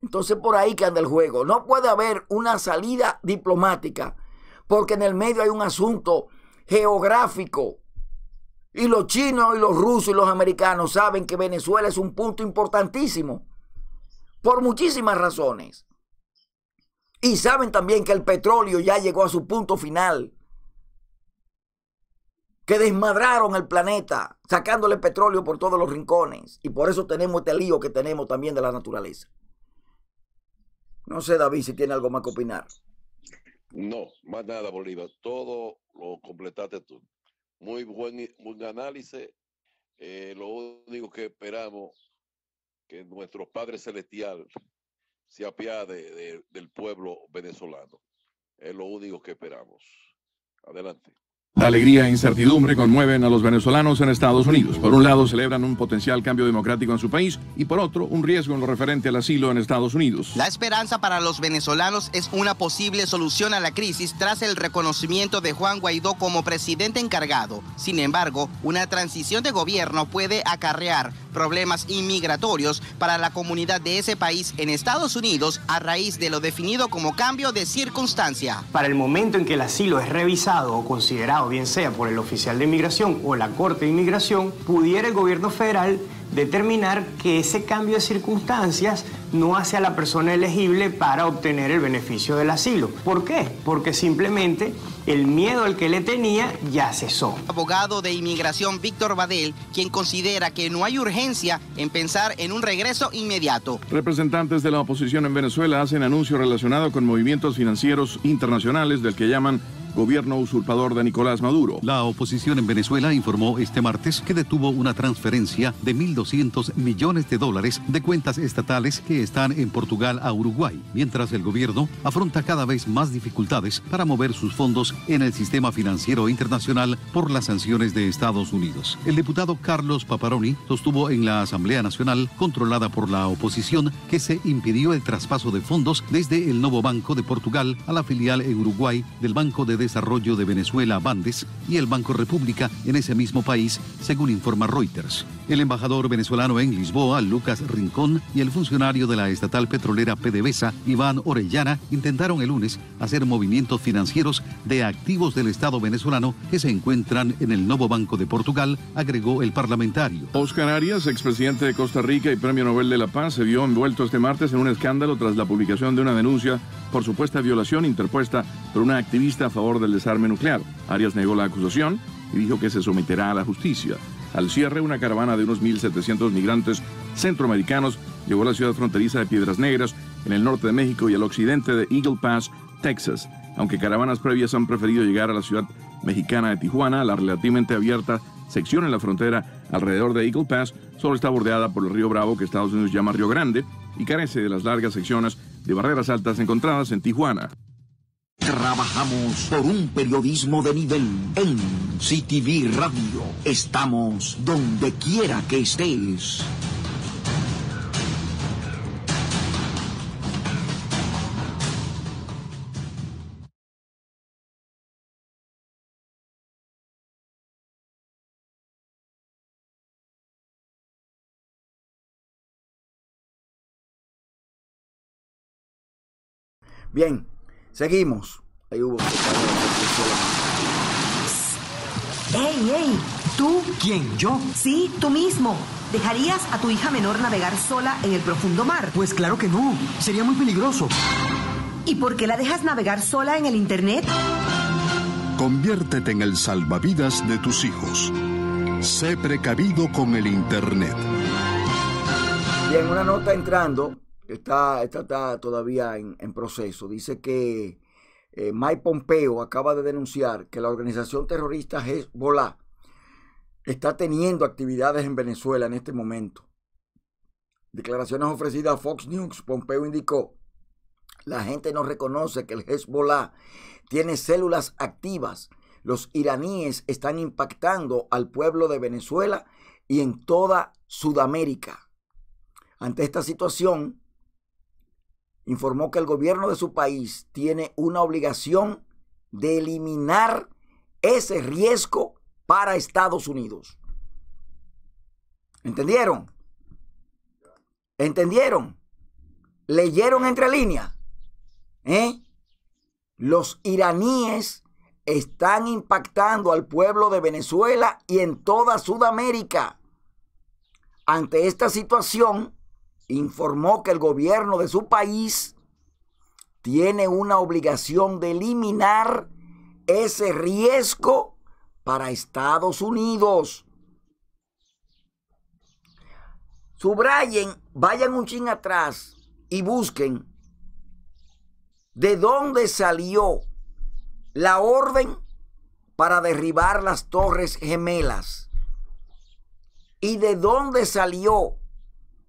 [SPEAKER 2] Entonces por ahí que anda el juego. No puede haber una salida diplomática porque en el medio hay un asunto geográfico. Y los chinos y los rusos y los americanos saben que Venezuela es un punto importantísimo por muchísimas razones. Y saben también que el petróleo ya llegó a su punto final que desmadraron el planeta, sacándole petróleo por todos los rincones. Y por eso tenemos este lío que tenemos también de la naturaleza. No sé, David, si tiene algo más que opinar.
[SPEAKER 3] No, más nada, Bolívar. Todo lo completaste tú. Muy buen, análisis. Eh, lo único que esperamos que nuestro Padre Celestial se apiade del pueblo venezolano. Es lo único que esperamos. Adelante.
[SPEAKER 1] La alegría e incertidumbre conmueven a los venezolanos en Estados Unidos. Por un lado, celebran un potencial cambio democrático en su país y por otro, un riesgo en lo referente al asilo en Estados Unidos.
[SPEAKER 5] La esperanza para
[SPEAKER 2] los venezolanos es una posible solución a la crisis tras el reconocimiento de Juan Guaidó como presidente encargado. Sin embargo, una transición de gobierno puede acarrear problemas inmigratorios para la comunidad de ese país en Estados Unidos a raíz de lo definido como cambio de circunstancia.
[SPEAKER 5] Para el momento en que el asilo es revisado o considerado, bien sea por el oficial de inmigración o la Corte de Inmigración, pudiera el gobierno federal determinar que ese cambio de circunstancias no hace a la persona elegible para obtener el beneficio del asilo. ¿Por qué? Porque simplemente el miedo al que le tenía ya cesó. Abogado de inmigración Víctor Badel, quien considera que no hay
[SPEAKER 2] urgencia en pensar en un regreso inmediato.
[SPEAKER 1] Representantes de la oposición en Venezuela hacen anuncio relacionado con movimientos financieros internacionales del que llaman gobierno usurpador de Nicolás Maduro. La oposición en Venezuela informó este martes que detuvo una transferencia de
[SPEAKER 3] 1.200 millones de dólares de cuentas estatales que están en Portugal a Uruguay, mientras el gobierno afronta cada vez más dificultades para mover sus fondos en el sistema financiero internacional por las sanciones de Estados Unidos. El diputado Carlos Paparoni sostuvo en la Asamblea Nacional, controlada por la oposición, que se impidió el traspaso de fondos desde el nuevo Banco de Portugal a la filial en Uruguay del Banco de Desarrollo de Venezuela, Bandes, y el Banco República en ese mismo país, según informa Reuters. El embajador venezolano en Lisboa, Lucas Rincón, y el funcionario de la estatal petrolera PDVSA, Iván Orellana, intentaron el lunes hacer movimientos financieros de activos del Estado venezolano que se encuentran en el Novo Banco de Portugal, agregó el parlamentario.
[SPEAKER 1] Oscar Arias, expresidente de Costa Rica y Premio Nobel de la Paz, se vio envuelto este martes en un escándalo tras la publicación de una denuncia por supuesta violación interpuesta por una activista a favor del desarme nuclear. Arias negó la acusación y dijo que se someterá a la justicia. Al cierre, una caravana de unos 1.700 migrantes centroamericanos llegó a la ciudad fronteriza de Piedras Negras, en el norte de México y al occidente de Eagle Pass, Texas. Aunque caravanas previas han preferido llegar a la ciudad mexicana de Tijuana, la relativamente abierta sección en la frontera alrededor de Eagle Pass solo está bordeada por el río Bravo que Estados Unidos llama Río Grande y carece de las largas secciones de barreras altas encontradas en Tijuana.
[SPEAKER 2] Trabajamos por un periodismo de nivel en CTV Radio. Estamos donde quiera que estés. Bien, Seguimos. Ahí hubo.
[SPEAKER 5] ¡Ey, ey! ¿Tú? ¿Quién? ¿Yo? Sí, tú mismo. ¿Dejarías
[SPEAKER 4] a tu hija menor navegar sola en el profundo mar? Pues claro que no.
[SPEAKER 5] Sería muy peligroso.
[SPEAKER 4] ¿Y por qué la dejas navegar sola en el Internet?
[SPEAKER 5] Conviértete en
[SPEAKER 1] el salvavidas de tus hijos. Sé precavido con el Internet.
[SPEAKER 2] Y en una nota entrando, Está, está, todavía en, proceso. Dice que eh, Mike Pompeo acaba de denunciar que la organización terrorista Hezbollah está teniendo actividades en Venezuela en este momento. Declaraciones ofrecidas a Fox News, Pompeo indicó, la gente no reconoce que el Hezbollah tiene células activas. Los iraníes están impactando al pueblo de Venezuela y en toda Sudamérica. Ante esta situación, informó que el gobierno de su país tiene una obligación de eliminar ese riesgo para Estados Unidos. ¿Entendieron? ¿Entendieron? ¿Leyeron entre líneas? ¿Eh? Los iraníes están impactando al pueblo de Venezuela y en toda Sudamérica. Ante esta situación, informó que el gobierno de su país tiene una obligación de eliminar ese riesgo para Estados Unidos. Subrayen, vayan un chin atrás y busquen de dónde salió la orden para derribar las torres gemelas y de dónde salió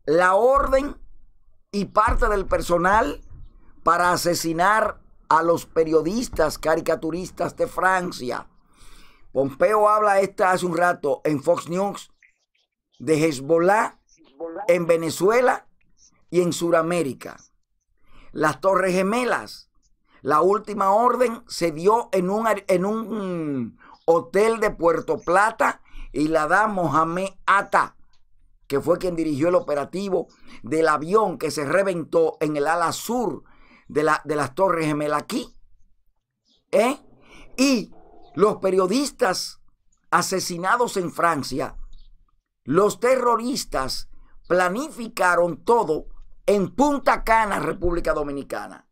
[SPEAKER 2] la orden y parte del personal para asesinar a los periodistas caricaturistas de Francia. Pompeo habla esta hace un rato en Fox News de Hezbollah en Venezuela y en Sudamérica. Las Torres Gemelas, la última orden se dio en un, hotel de Puerto Plata y la da Mohamed Atta que fue quien dirigió el operativo del avión que se reventó en el ala sur de, las Torres Gemelas aquí. ¿Eh? Y los periodistas asesinados en Francia, los terroristas planificaron todo en Punta Cana, República Dominicana.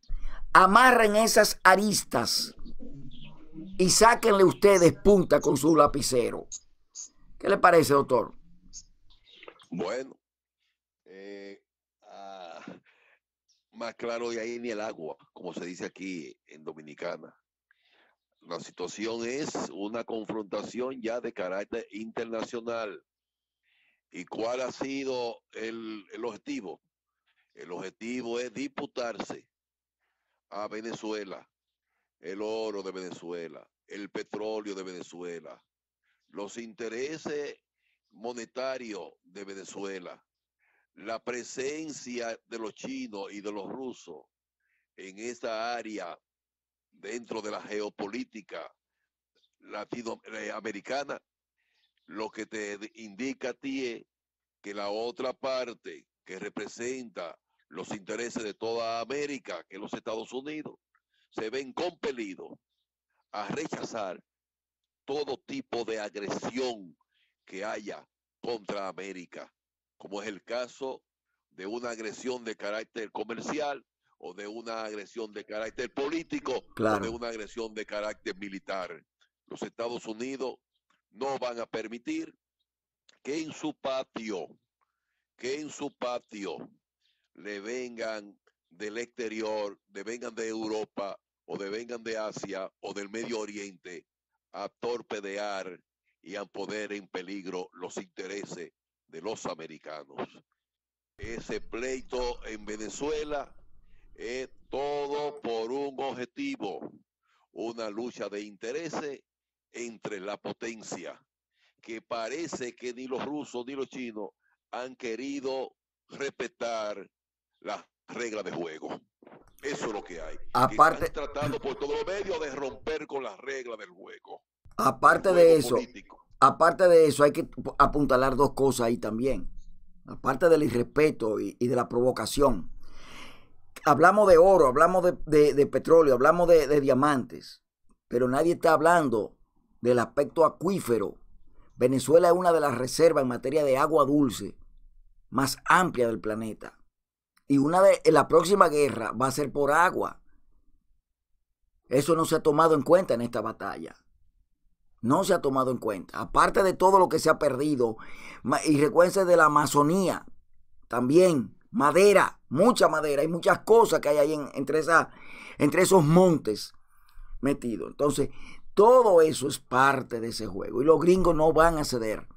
[SPEAKER 2] Amarren esas aristas y sáquenle ustedes punta con su lapicero. ¿Qué le parece, doctor? Bueno,
[SPEAKER 3] eh, ah, más claro de ahí ni el agua, como se dice aquí en Dominicana. La situación es una confrontación ya de carácter internacional. ¿Y cuál ha sido el, el objetivo? El objetivo es disputarse a Venezuela el oro de Venezuela, el petróleo de Venezuela, los intereses monetario de Venezuela, la presencia de los chinos y de los rusos en esta área dentro de la geopolítica latinoamericana, eh, lo que te indica a ti es que la otra parte que representa los intereses de toda América, que los Estados Unidos, se ven compelidos a rechazar todo tipo de agresión que haya contra América, como es el caso de una agresión de carácter comercial o de una agresión de carácter político o de una agresión de carácter militar. Los Estados Unidos no van a permitir que en su patio, que en su patio le vengan del exterior, de vengan de Europa o de vengan de Asia o del Medio Oriente a torpedear y a poner en peligro los intereses de los americanos. Ese pleito en Venezuela es todo por un objetivo, una lucha de intereses entre la potencia, que parece que ni los rusos ni los chinos han querido respetar las reglas de juego. Eso es lo que hay. Aparte, tratando por todos los medios de romper con las reglas del juego.
[SPEAKER 2] Aparte de eso, aparte de eso, hay que apuntalar dos cosas ahí también. Aparte del irrespeto y, de la provocación. Hablamos de oro, hablamos de, petróleo, hablamos de, de diamantes, pero nadie está hablando del aspecto acuífero. Venezuela es una de las reservas en materia de agua dulce más amplia del planeta. Y una de la próxima guerra va a ser por agua. Eso no se ha tomado en cuenta en esta batalla no se ha tomado en cuenta. Aparte de todo lo que se ha perdido, y recuérdense de la Amazonía, también madera, mucha madera, hay muchas cosas que hay ahí entre, esa, entre esos montes metidos. Entonces, todo eso es parte de ese juego y los gringos no van a ceder.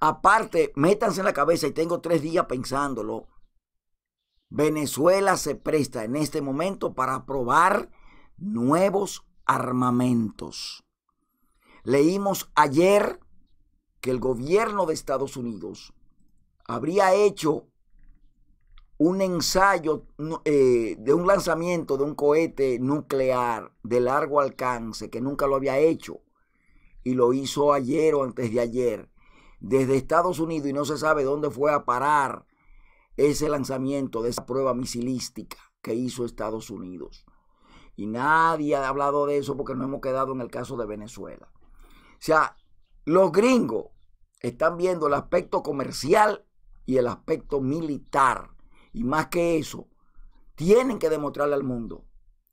[SPEAKER 2] Aparte, métanse en la cabeza y tengo tres días pensándolo. Venezuela se presta en este momento para probar nuevos armamentos. Leímos ayer que el gobierno de Estados Unidos habría hecho un ensayo eh, de un lanzamiento de un cohete nuclear de largo alcance que nunca lo había hecho y lo hizo ayer o antes de ayer desde Estados Unidos y no se sabe dónde fue a parar ese lanzamiento de esa prueba misilística que hizo Estados Unidos. Y nadie ha hablado de eso porque no hemos quedado en el caso de Venezuela. O sea, los gringos están viendo el aspecto comercial y el aspecto militar. Y más que eso, tienen que demostrarle al mundo,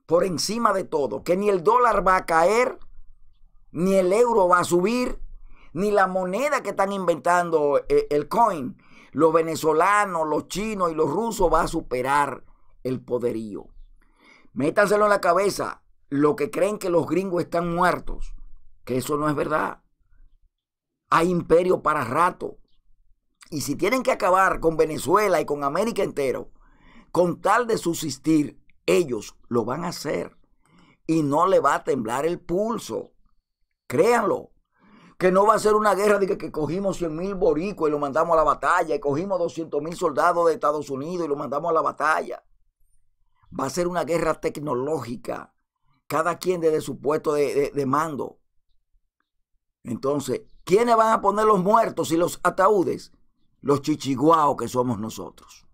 [SPEAKER 2] por encima de todo, que ni el dólar va a caer, ni el euro va a subir, ni la moneda que están inventando eh, el coin, los venezolanos, los chinos y los rusos va a superar el poderío. Métanselo en la cabeza, lo que creen que los gringos están muertos que eso no es verdad. Hay imperio para rato. Y si tienen que acabar con Venezuela y con América entero, con tal de subsistir, ellos lo van a hacer. Y no le va a temblar el pulso. Créanlo. Que no va a ser una guerra de que, cogimos 100 mil boricos y lo mandamos a la batalla. Y cogimos 200 mil soldados de Estados Unidos y lo mandamos a la batalla. Va a ser una guerra tecnológica. Cada quien desde su puesto de mando. Entonces, ¿quiénes van a poner los muertos y los ataúdes? Los chichiguao que somos nosotros.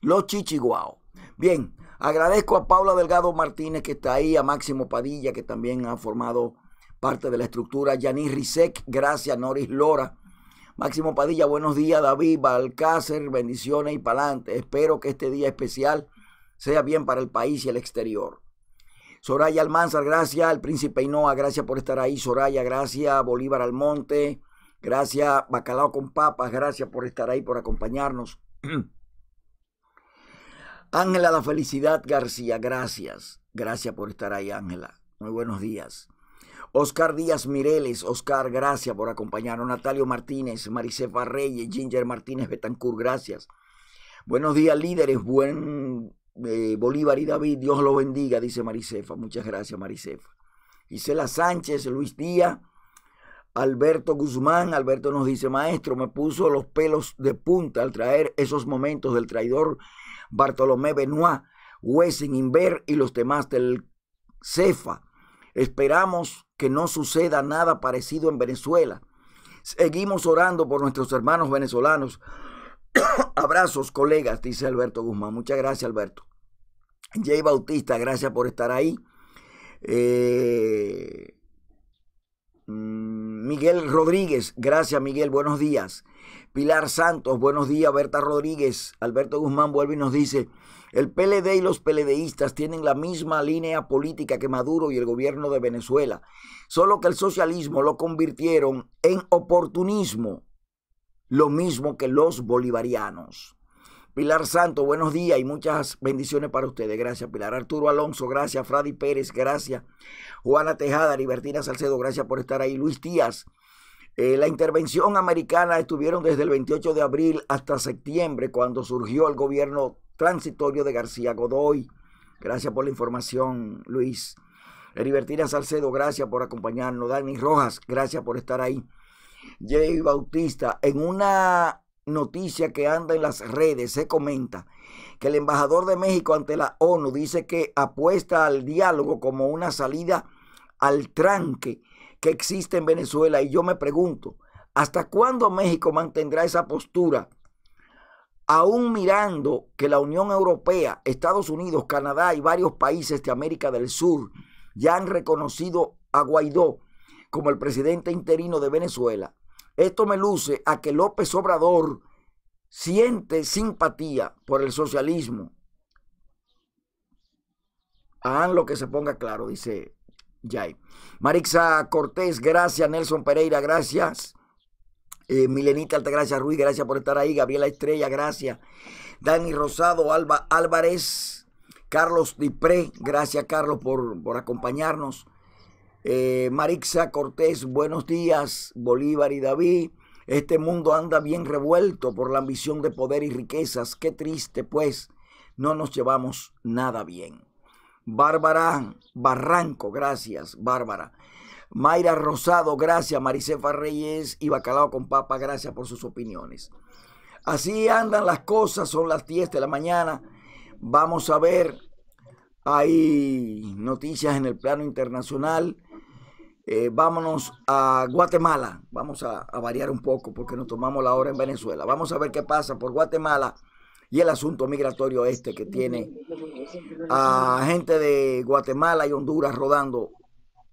[SPEAKER 2] Los chichiguao. Bien, agradezco a Paula Delgado Martínez que está ahí, a Máximo Padilla que también ha formado parte de la estructura, Yanis Rizek, gracias, Noris Lora. Máximo Padilla, buenos días, David Balcácer, bendiciones y pa'lante. Espero que este día especial sea bien para el país y el exterior. Soraya Almanzar, gracias. El Príncipe Inoa, gracias por estar ahí. Soraya, gracias. Bolívar Almonte, gracias. Bacalao con papas, gracias por estar ahí, por acompañarnos.
[SPEAKER 3] *clears throat*
[SPEAKER 2] Ángela La Felicidad García, gracias. Gracias por estar ahí, Ángela. Muy buenos días. Oscar Díaz Mireles, Oscar, gracias por acompañarnos. Natalio Martínez, Maricefa Reyes, Ginger Martínez Betancourt, gracias. Buenos días, líderes. Buen eh, Bolívar y David, Dios lo bendiga, dice Maricefa. Muchas gracias, Maricefa. Gisela Sánchez, Luis Díaz, Alberto Guzmán. Alberto nos dice, maestro, me puso los pelos de punta al traer esos momentos del traidor Bartolomé Benoit, Wessing Inver y los demás del Cefa. Esperamos que no suceda nada parecido en Venezuela. Seguimos orando por nuestros hermanos venezolanos *coughs* Abrazos, colegas, dice Alberto Guzmán. Muchas gracias, Alberto. Jay Bautista, gracias por estar ahí. Eh, mm, Miguel Rodríguez, gracias Miguel, buenos días. Pilar Santos, buenos días. Berta Rodríguez, Alberto Guzmán vuelve y nos dice, el PLD y los PLDistas tienen la misma línea política que Maduro y el gobierno de Venezuela, solo que el socialismo lo convirtieron en oportunismo lo mismo que los bolivarianos. Pilar Santo, buenos días y muchas bendiciones para ustedes. Gracias, Pilar. Arturo Alonso, gracias. Fradi Pérez, gracias. Juana Tejada, Libertina Salcedo, gracias por estar ahí. Luis Díaz, eh, la intervención americana estuvieron desde el 28 de abril hasta septiembre, cuando surgió el gobierno transitorio de García Godoy. Gracias por la información, Luis. Libertina Salcedo, gracias por acompañarnos. Dani Rojas, gracias por estar ahí. Jay Bautista, en una noticia que anda en las redes, se comenta que el embajador de México ante la ONU dice que apuesta al diálogo como una salida al tranque que existe en Venezuela. Y yo me pregunto, ¿hasta cuándo México mantendrá esa postura? Aún mirando que la Unión Europea, Estados Unidos, Canadá y varios países de América del Sur ya han reconocido a Guaidó como el presidente interino de Venezuela, esto me luce a que López Obrador siente simpatía por el socialismo. Hagan lo que se ponga claro, dice Jay. Marixa Cortés, gracias. Nelson Pereira, gracias. Eh, Milenita Altagracia Ruiz, gracias por estar ahí. Gabriela Estrella, gracias. Dani Rosado, Álvarez, Carlos Dipré, gracias Carlos por, por acompañarnos. Eh, Marixa Cortés, buenos días, Bolívar y David. Este mundo anda bien revuelto por la ambición de poder y riquezas. Qué triste, pues, no nos llevamos nada bien. Bárbara Barranco, gracias, Bárbara. Mayra Rosado, gracias. Maricefa Reyes y Bacalao con Papa, gracias por sus opiniones. Así andan las cosas, son las 10 de la mañana. Vamos a ver hay noticias en el plano internacional. Eh, vámonos a Guatemala. Vamos a, variar un poco porque nos tomamos la hora en Venezuela. Vamos a ver qué pasa por Guatemala y el asunto migratorio este que tiene
[SPEAKER 4] a gente
[SPEAKER 2] de Guatemala y Honduras rodando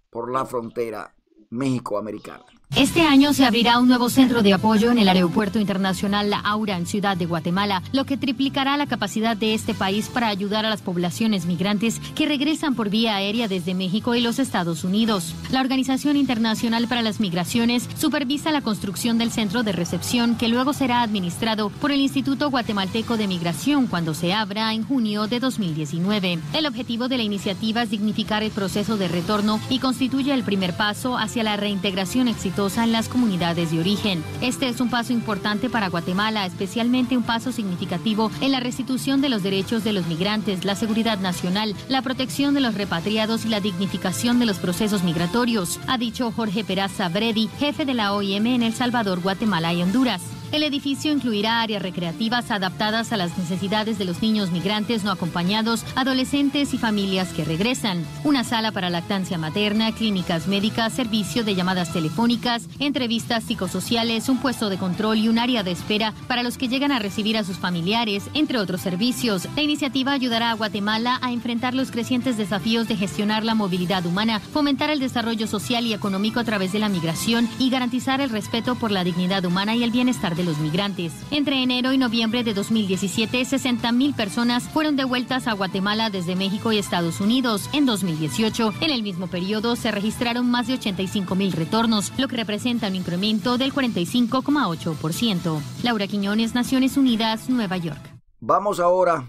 [SPEAKER 2] por la frontera México-Americana.
[SPEAKER 4] Este año se abrirá un nuevo centro de apoyo en el Aeropuerto Internacional La Aura en Ciudad de Guatemala, lo que triplicará la capacidad de este país para ayudar a las poblaciones migrantes que regresan por vía aérea desde México y los Estados Unidos. La Organización Internacional para las Migraciones supervisa la construcción del centro de recepción que luego será administrado por el Instituto Guatemalteco de Migración cuando se abra en junio de 2019. El objetivo de la iniciativa es dignificar el proceso de retorno y constituye el primer paso hacia la reintegración exitosa en las comunidades de origen. Este es un paso importante para Guatemala, especialmente un paso significativo en la restitución de los derechos de los migrantes, la seguridad nacional, la protección de los repatriados y la dignificación de los procesos migratorios, ha dicho Jorge Peraza Bredi, jefe de la OIM en El Salvador, Guatemala y Honduras. El edificio incluirá áreas recreativas adaptadas a las necesidades de los niños migrantes no acompañados, adolescentes y familias que regresan, una sala para lactancia materna, clínicas médicas, servicio de llamadas telefónicas, entrevistas psicosociales, un puesto de control y un área de espera para los que llegan a recibir a sus familiares, entre otros servicios. La iniciativa ayudará a Guatemala a enfrentar los crecientes desafíos de gestionar la movilidad humana, fomentar el desarrollo social y económico a través de la migración y garantizar el respeto por la dignidad humana y el bienestar de los migrantes. Entre enero y noviembre de 2017, 60 mil personas fueron devueltas a Guatemala desde México y Estados Unidos. En 2018, en el mismo periodo, se registraron más de 85 mil retornos, lo que representa un incremento del 45,8%. Laura Quiñones, Naciones Unidas, Nueva York.
[SPEAKER 2] Vamos ahora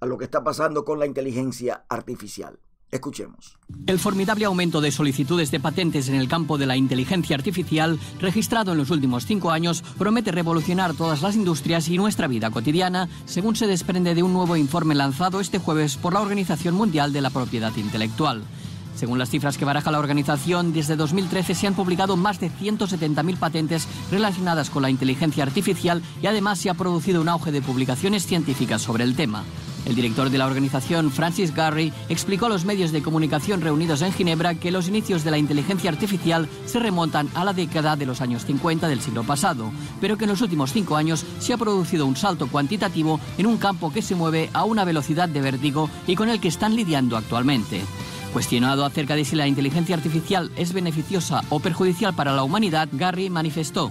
[SPEAKER 2] a lo que está pasando con la inteligencia artificial. Escuchemos.
[SPEAKER 5] El formidable aumento de solicitudes de patentes en el campo de la inteligencia artificial, registrado en los últimos cinco años, promete revolucionar todas las industrias y nuestra vida cotidiana, según se desprende de un nuevo informe lanzado este jueves por la Organización Mundial de la Propiedad Intelectual. Según las cifras que baraja la organización, desde 2013 se han publicado más de 170.000 patentes relacionadas con la inteligencia artificial y además se ha producido un auge de publicaciones científicas sobre el tema. El director de la organización, Francis Garry, explicó a los medios de comunicación reunidos en Ginebra que los inicios de la inteligencia artificial se remontan a la década de los años 50 del siglo pasado, pero que en los últimos cinco años se ha producido un salto cuantitativo en un campo que se mueve a una velocidad de vértigo y con el que están lidiando actualmente. Cuestionado acerca de si la inteligencia artificial es beneficiosa o perjudicial para la humanidad, Garry manifestó,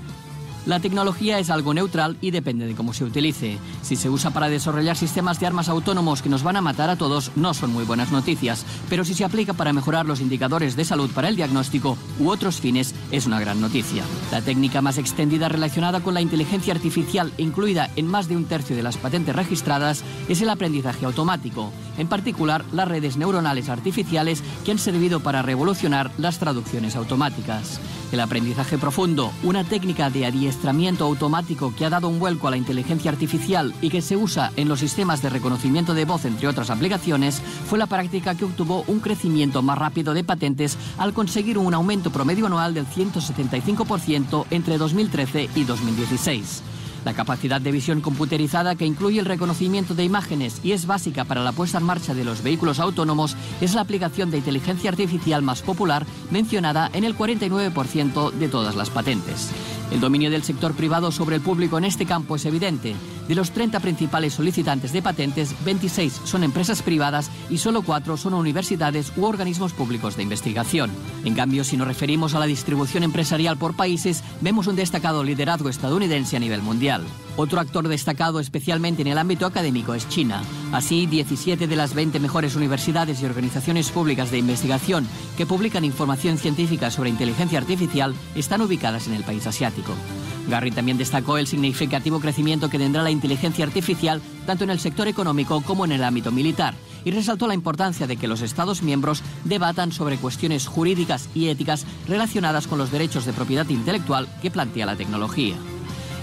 [SPEAKER 5] la tecnología es algo neutral y depende de cómo se utilice. Si se usa para desarrollar sistemas de armas autónomos que nos van a matar a todos, no son muy buenas noticias, pero si se aplica para mejorar los indicadores de salud para el diagnóstico u otros fines, es una gran noticia. La técnica más extendida relacionada con la inteligencia artificial, incluida en más de un tercio de las patentes registradas, es el aprendizaje automático, en particular las redes neuronales artificiales que han servido para revolucionar las traducciones automáticas. El aprendizaje profundo, una técnica de adiestramiento automático que ha dado un vuelco a la inteligencia artificial y que se usa en los sistemas de reconocimiento de voz, entre otras aplicaciones, fue la práctica que obtuvo un crecimiento más rápido de patentes al conseguir un aumento promedio anual del 175% entre 2013 y 2016. La capacidad de visión computerizada que incluye el reconocimiento de imágenes y es básica para la puesta en marcha de los vehículos autónomos es la aplicación de inteligencia artificial más popular mencionada en el 49% de todas las patentes. El dominio del sector privado sobre el público en este campo es evidente. De los 30 principales solicitantes de patentes, 26 son empresas privadas y solo 4 son universidades u organismos públicos de investigación. En cambio, si nos referimos a la distribución empresarial por países, vemos un destacado liderazgo estadounidense a nivel mundial. Otro actor destacado especialmente en el ámbito académico es China. Así, 17 de las 20 mejores universidades y organizaciones públicas de investigación que publican información científica sobre inteligencia artificial están ubicadas en el país asiático. Garry también destacó el significativo crecimiento que tendrá la inteligencia artificial tanto en el sector económico como en el ámbito militar y resaltó la importancia de que los Estados miembros debatan sobre cuestiones jurídicas y éticas relacionadas con los derechos de propiedad intelectual que plantea la tecnología.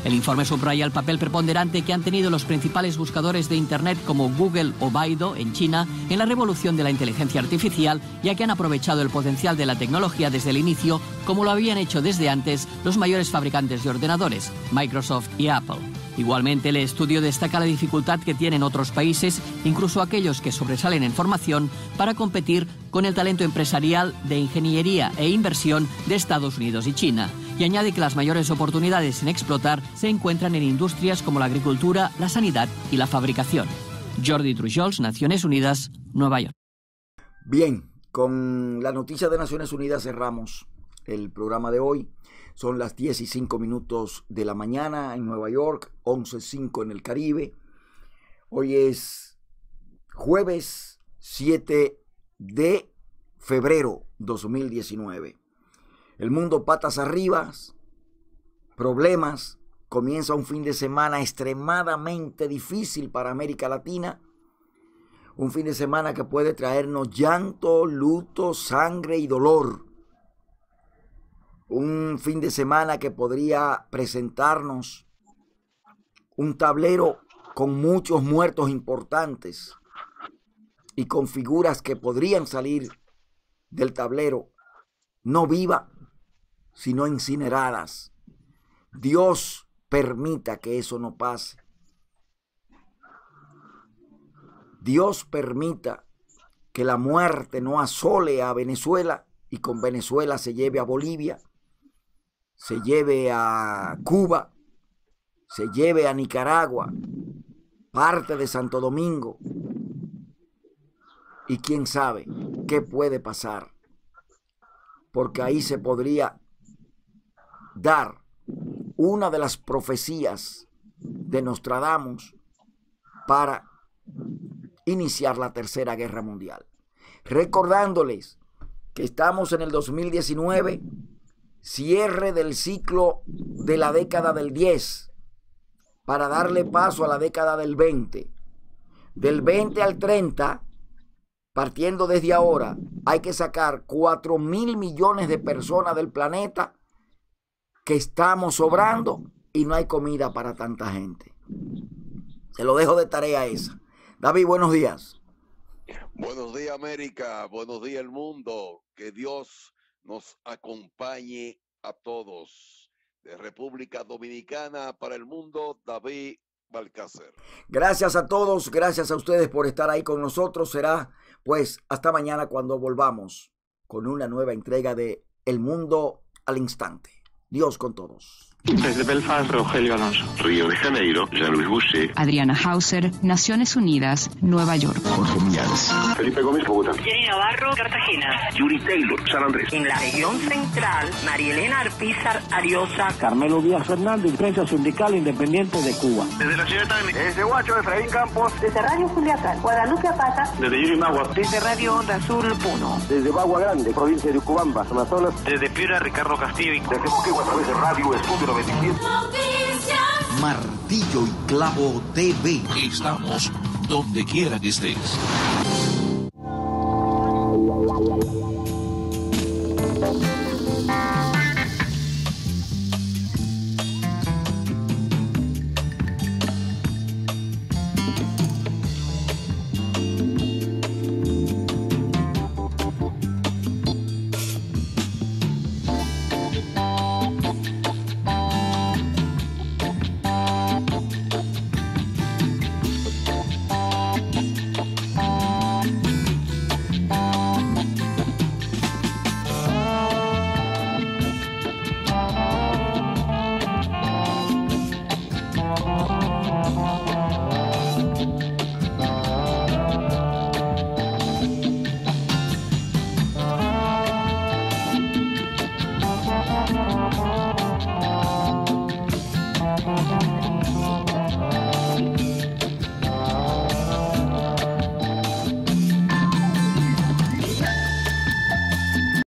[SPEAKER 5] El informe subraya el papel preponderante que han tenido los principales buscadores de Internet como Google o Baidu en China en la revolución de la inteligencia artificial, ya que han aprovechado el potencial de la tecnología desde el inicio, como lo habían hecho desde antes los mayores fabricantes de ordenadores, Microsoft y Apple. Igualmente, el estudio destaca la dificultad que tienen otros países, incluso aquellos que sobresalen en formación, para competir con el talento empresarial de ingeniería e inversión de Estados Unidos y China y añade que las mayores oportunidades sin explotar se encuentran en industrias como la agricultura, la sanidad y la fabricación. Jordi Trujols, Naciones Unidas, Nueva York.
[SPEAKER 2] Bien, con la noticia de Naciones Unidas cerramos el programa de hoy. Son las 10 y 5 minutos de la mañana en Nueva York, 11 y en el Caribe. Hoy es jueves 7 de febrero 2019 el mundo patas arriba, problemas, comienza un fin de semana extremadamente difícil para América Latina, un fin de semana que puede traernos llanto, luto, sangre y dolor, un fin de semana que podría presentarnos un tablero con muchos muertos importantes y con figuras que podrían salir del tablero no viva sino incineradas. Dios permita que eso no pase. Dios permita que la muerte no asole a Venezuela y con Venezuela se lleve a Bolivia, se lleve a Cuba, se lleve a Nicaragua, parte de Santo Domingo. Y quién sabe qué puede pasar, porque ahí se podría dar una de las profecías de Nostradamus para iniciar la Tercera Guerra Mundial. Recordándoles que estamos en el 2019, cierre del ciclo de la década del 10, para darle paso a la década del 20. Del 20 al 30, partiendo desde ahora, hay que sacar 4 mil millones de personas del planeta que estamos sobrando y no hay comida para tanta gente. Se lo dejo de tarea esa. David, buenos días. Buenos días América, buenos días el mundo.
[SPEAKER 3] Que Dios nos acompañe a todos. De República Dominicana para el mundo, David Balcácer.
[SPEAKER 2] Gracias a todos, gracias a ustedes por estar ahí con nosotros. Será pues hasta mañana cuando volvamos con una nueva entrega de El Mundo al Instante. Dios con todos. Desde Belfast, Rogelio Alonso. Río de Janeiro, Jean Luis Boucher.
[SPEAKER 5] Adriana Hauser, Naciones Unidas, Nueva York. Jorge Millares. Felipe Gómez, Bogotá. Jenny Navarro, Cartagena. Yuri Taylor, San Andrés. En la región central, Marielena Arpizar,
[SPEAKER 2] Ariosa. Carmelo Díaz Fernández, Prensa Sindical Independiente de Cuba.
[SPEAKER 5] Desde la ciudad de Desde Guacho, Efraín Campos. Desde Radio Juliaca, Guadalupe Apata.
[SPEAKER 2] Desde Magua, Desde Radio Onda Azul, Puno. Desde Bagua Grande, provincia de Ucubamba, Amazonas. Desde Piura, Ricardo Castillo. Desde Boquegua, a través de Radio Estudio Martillo y Clavo TV. Estamos donde quiera que estés.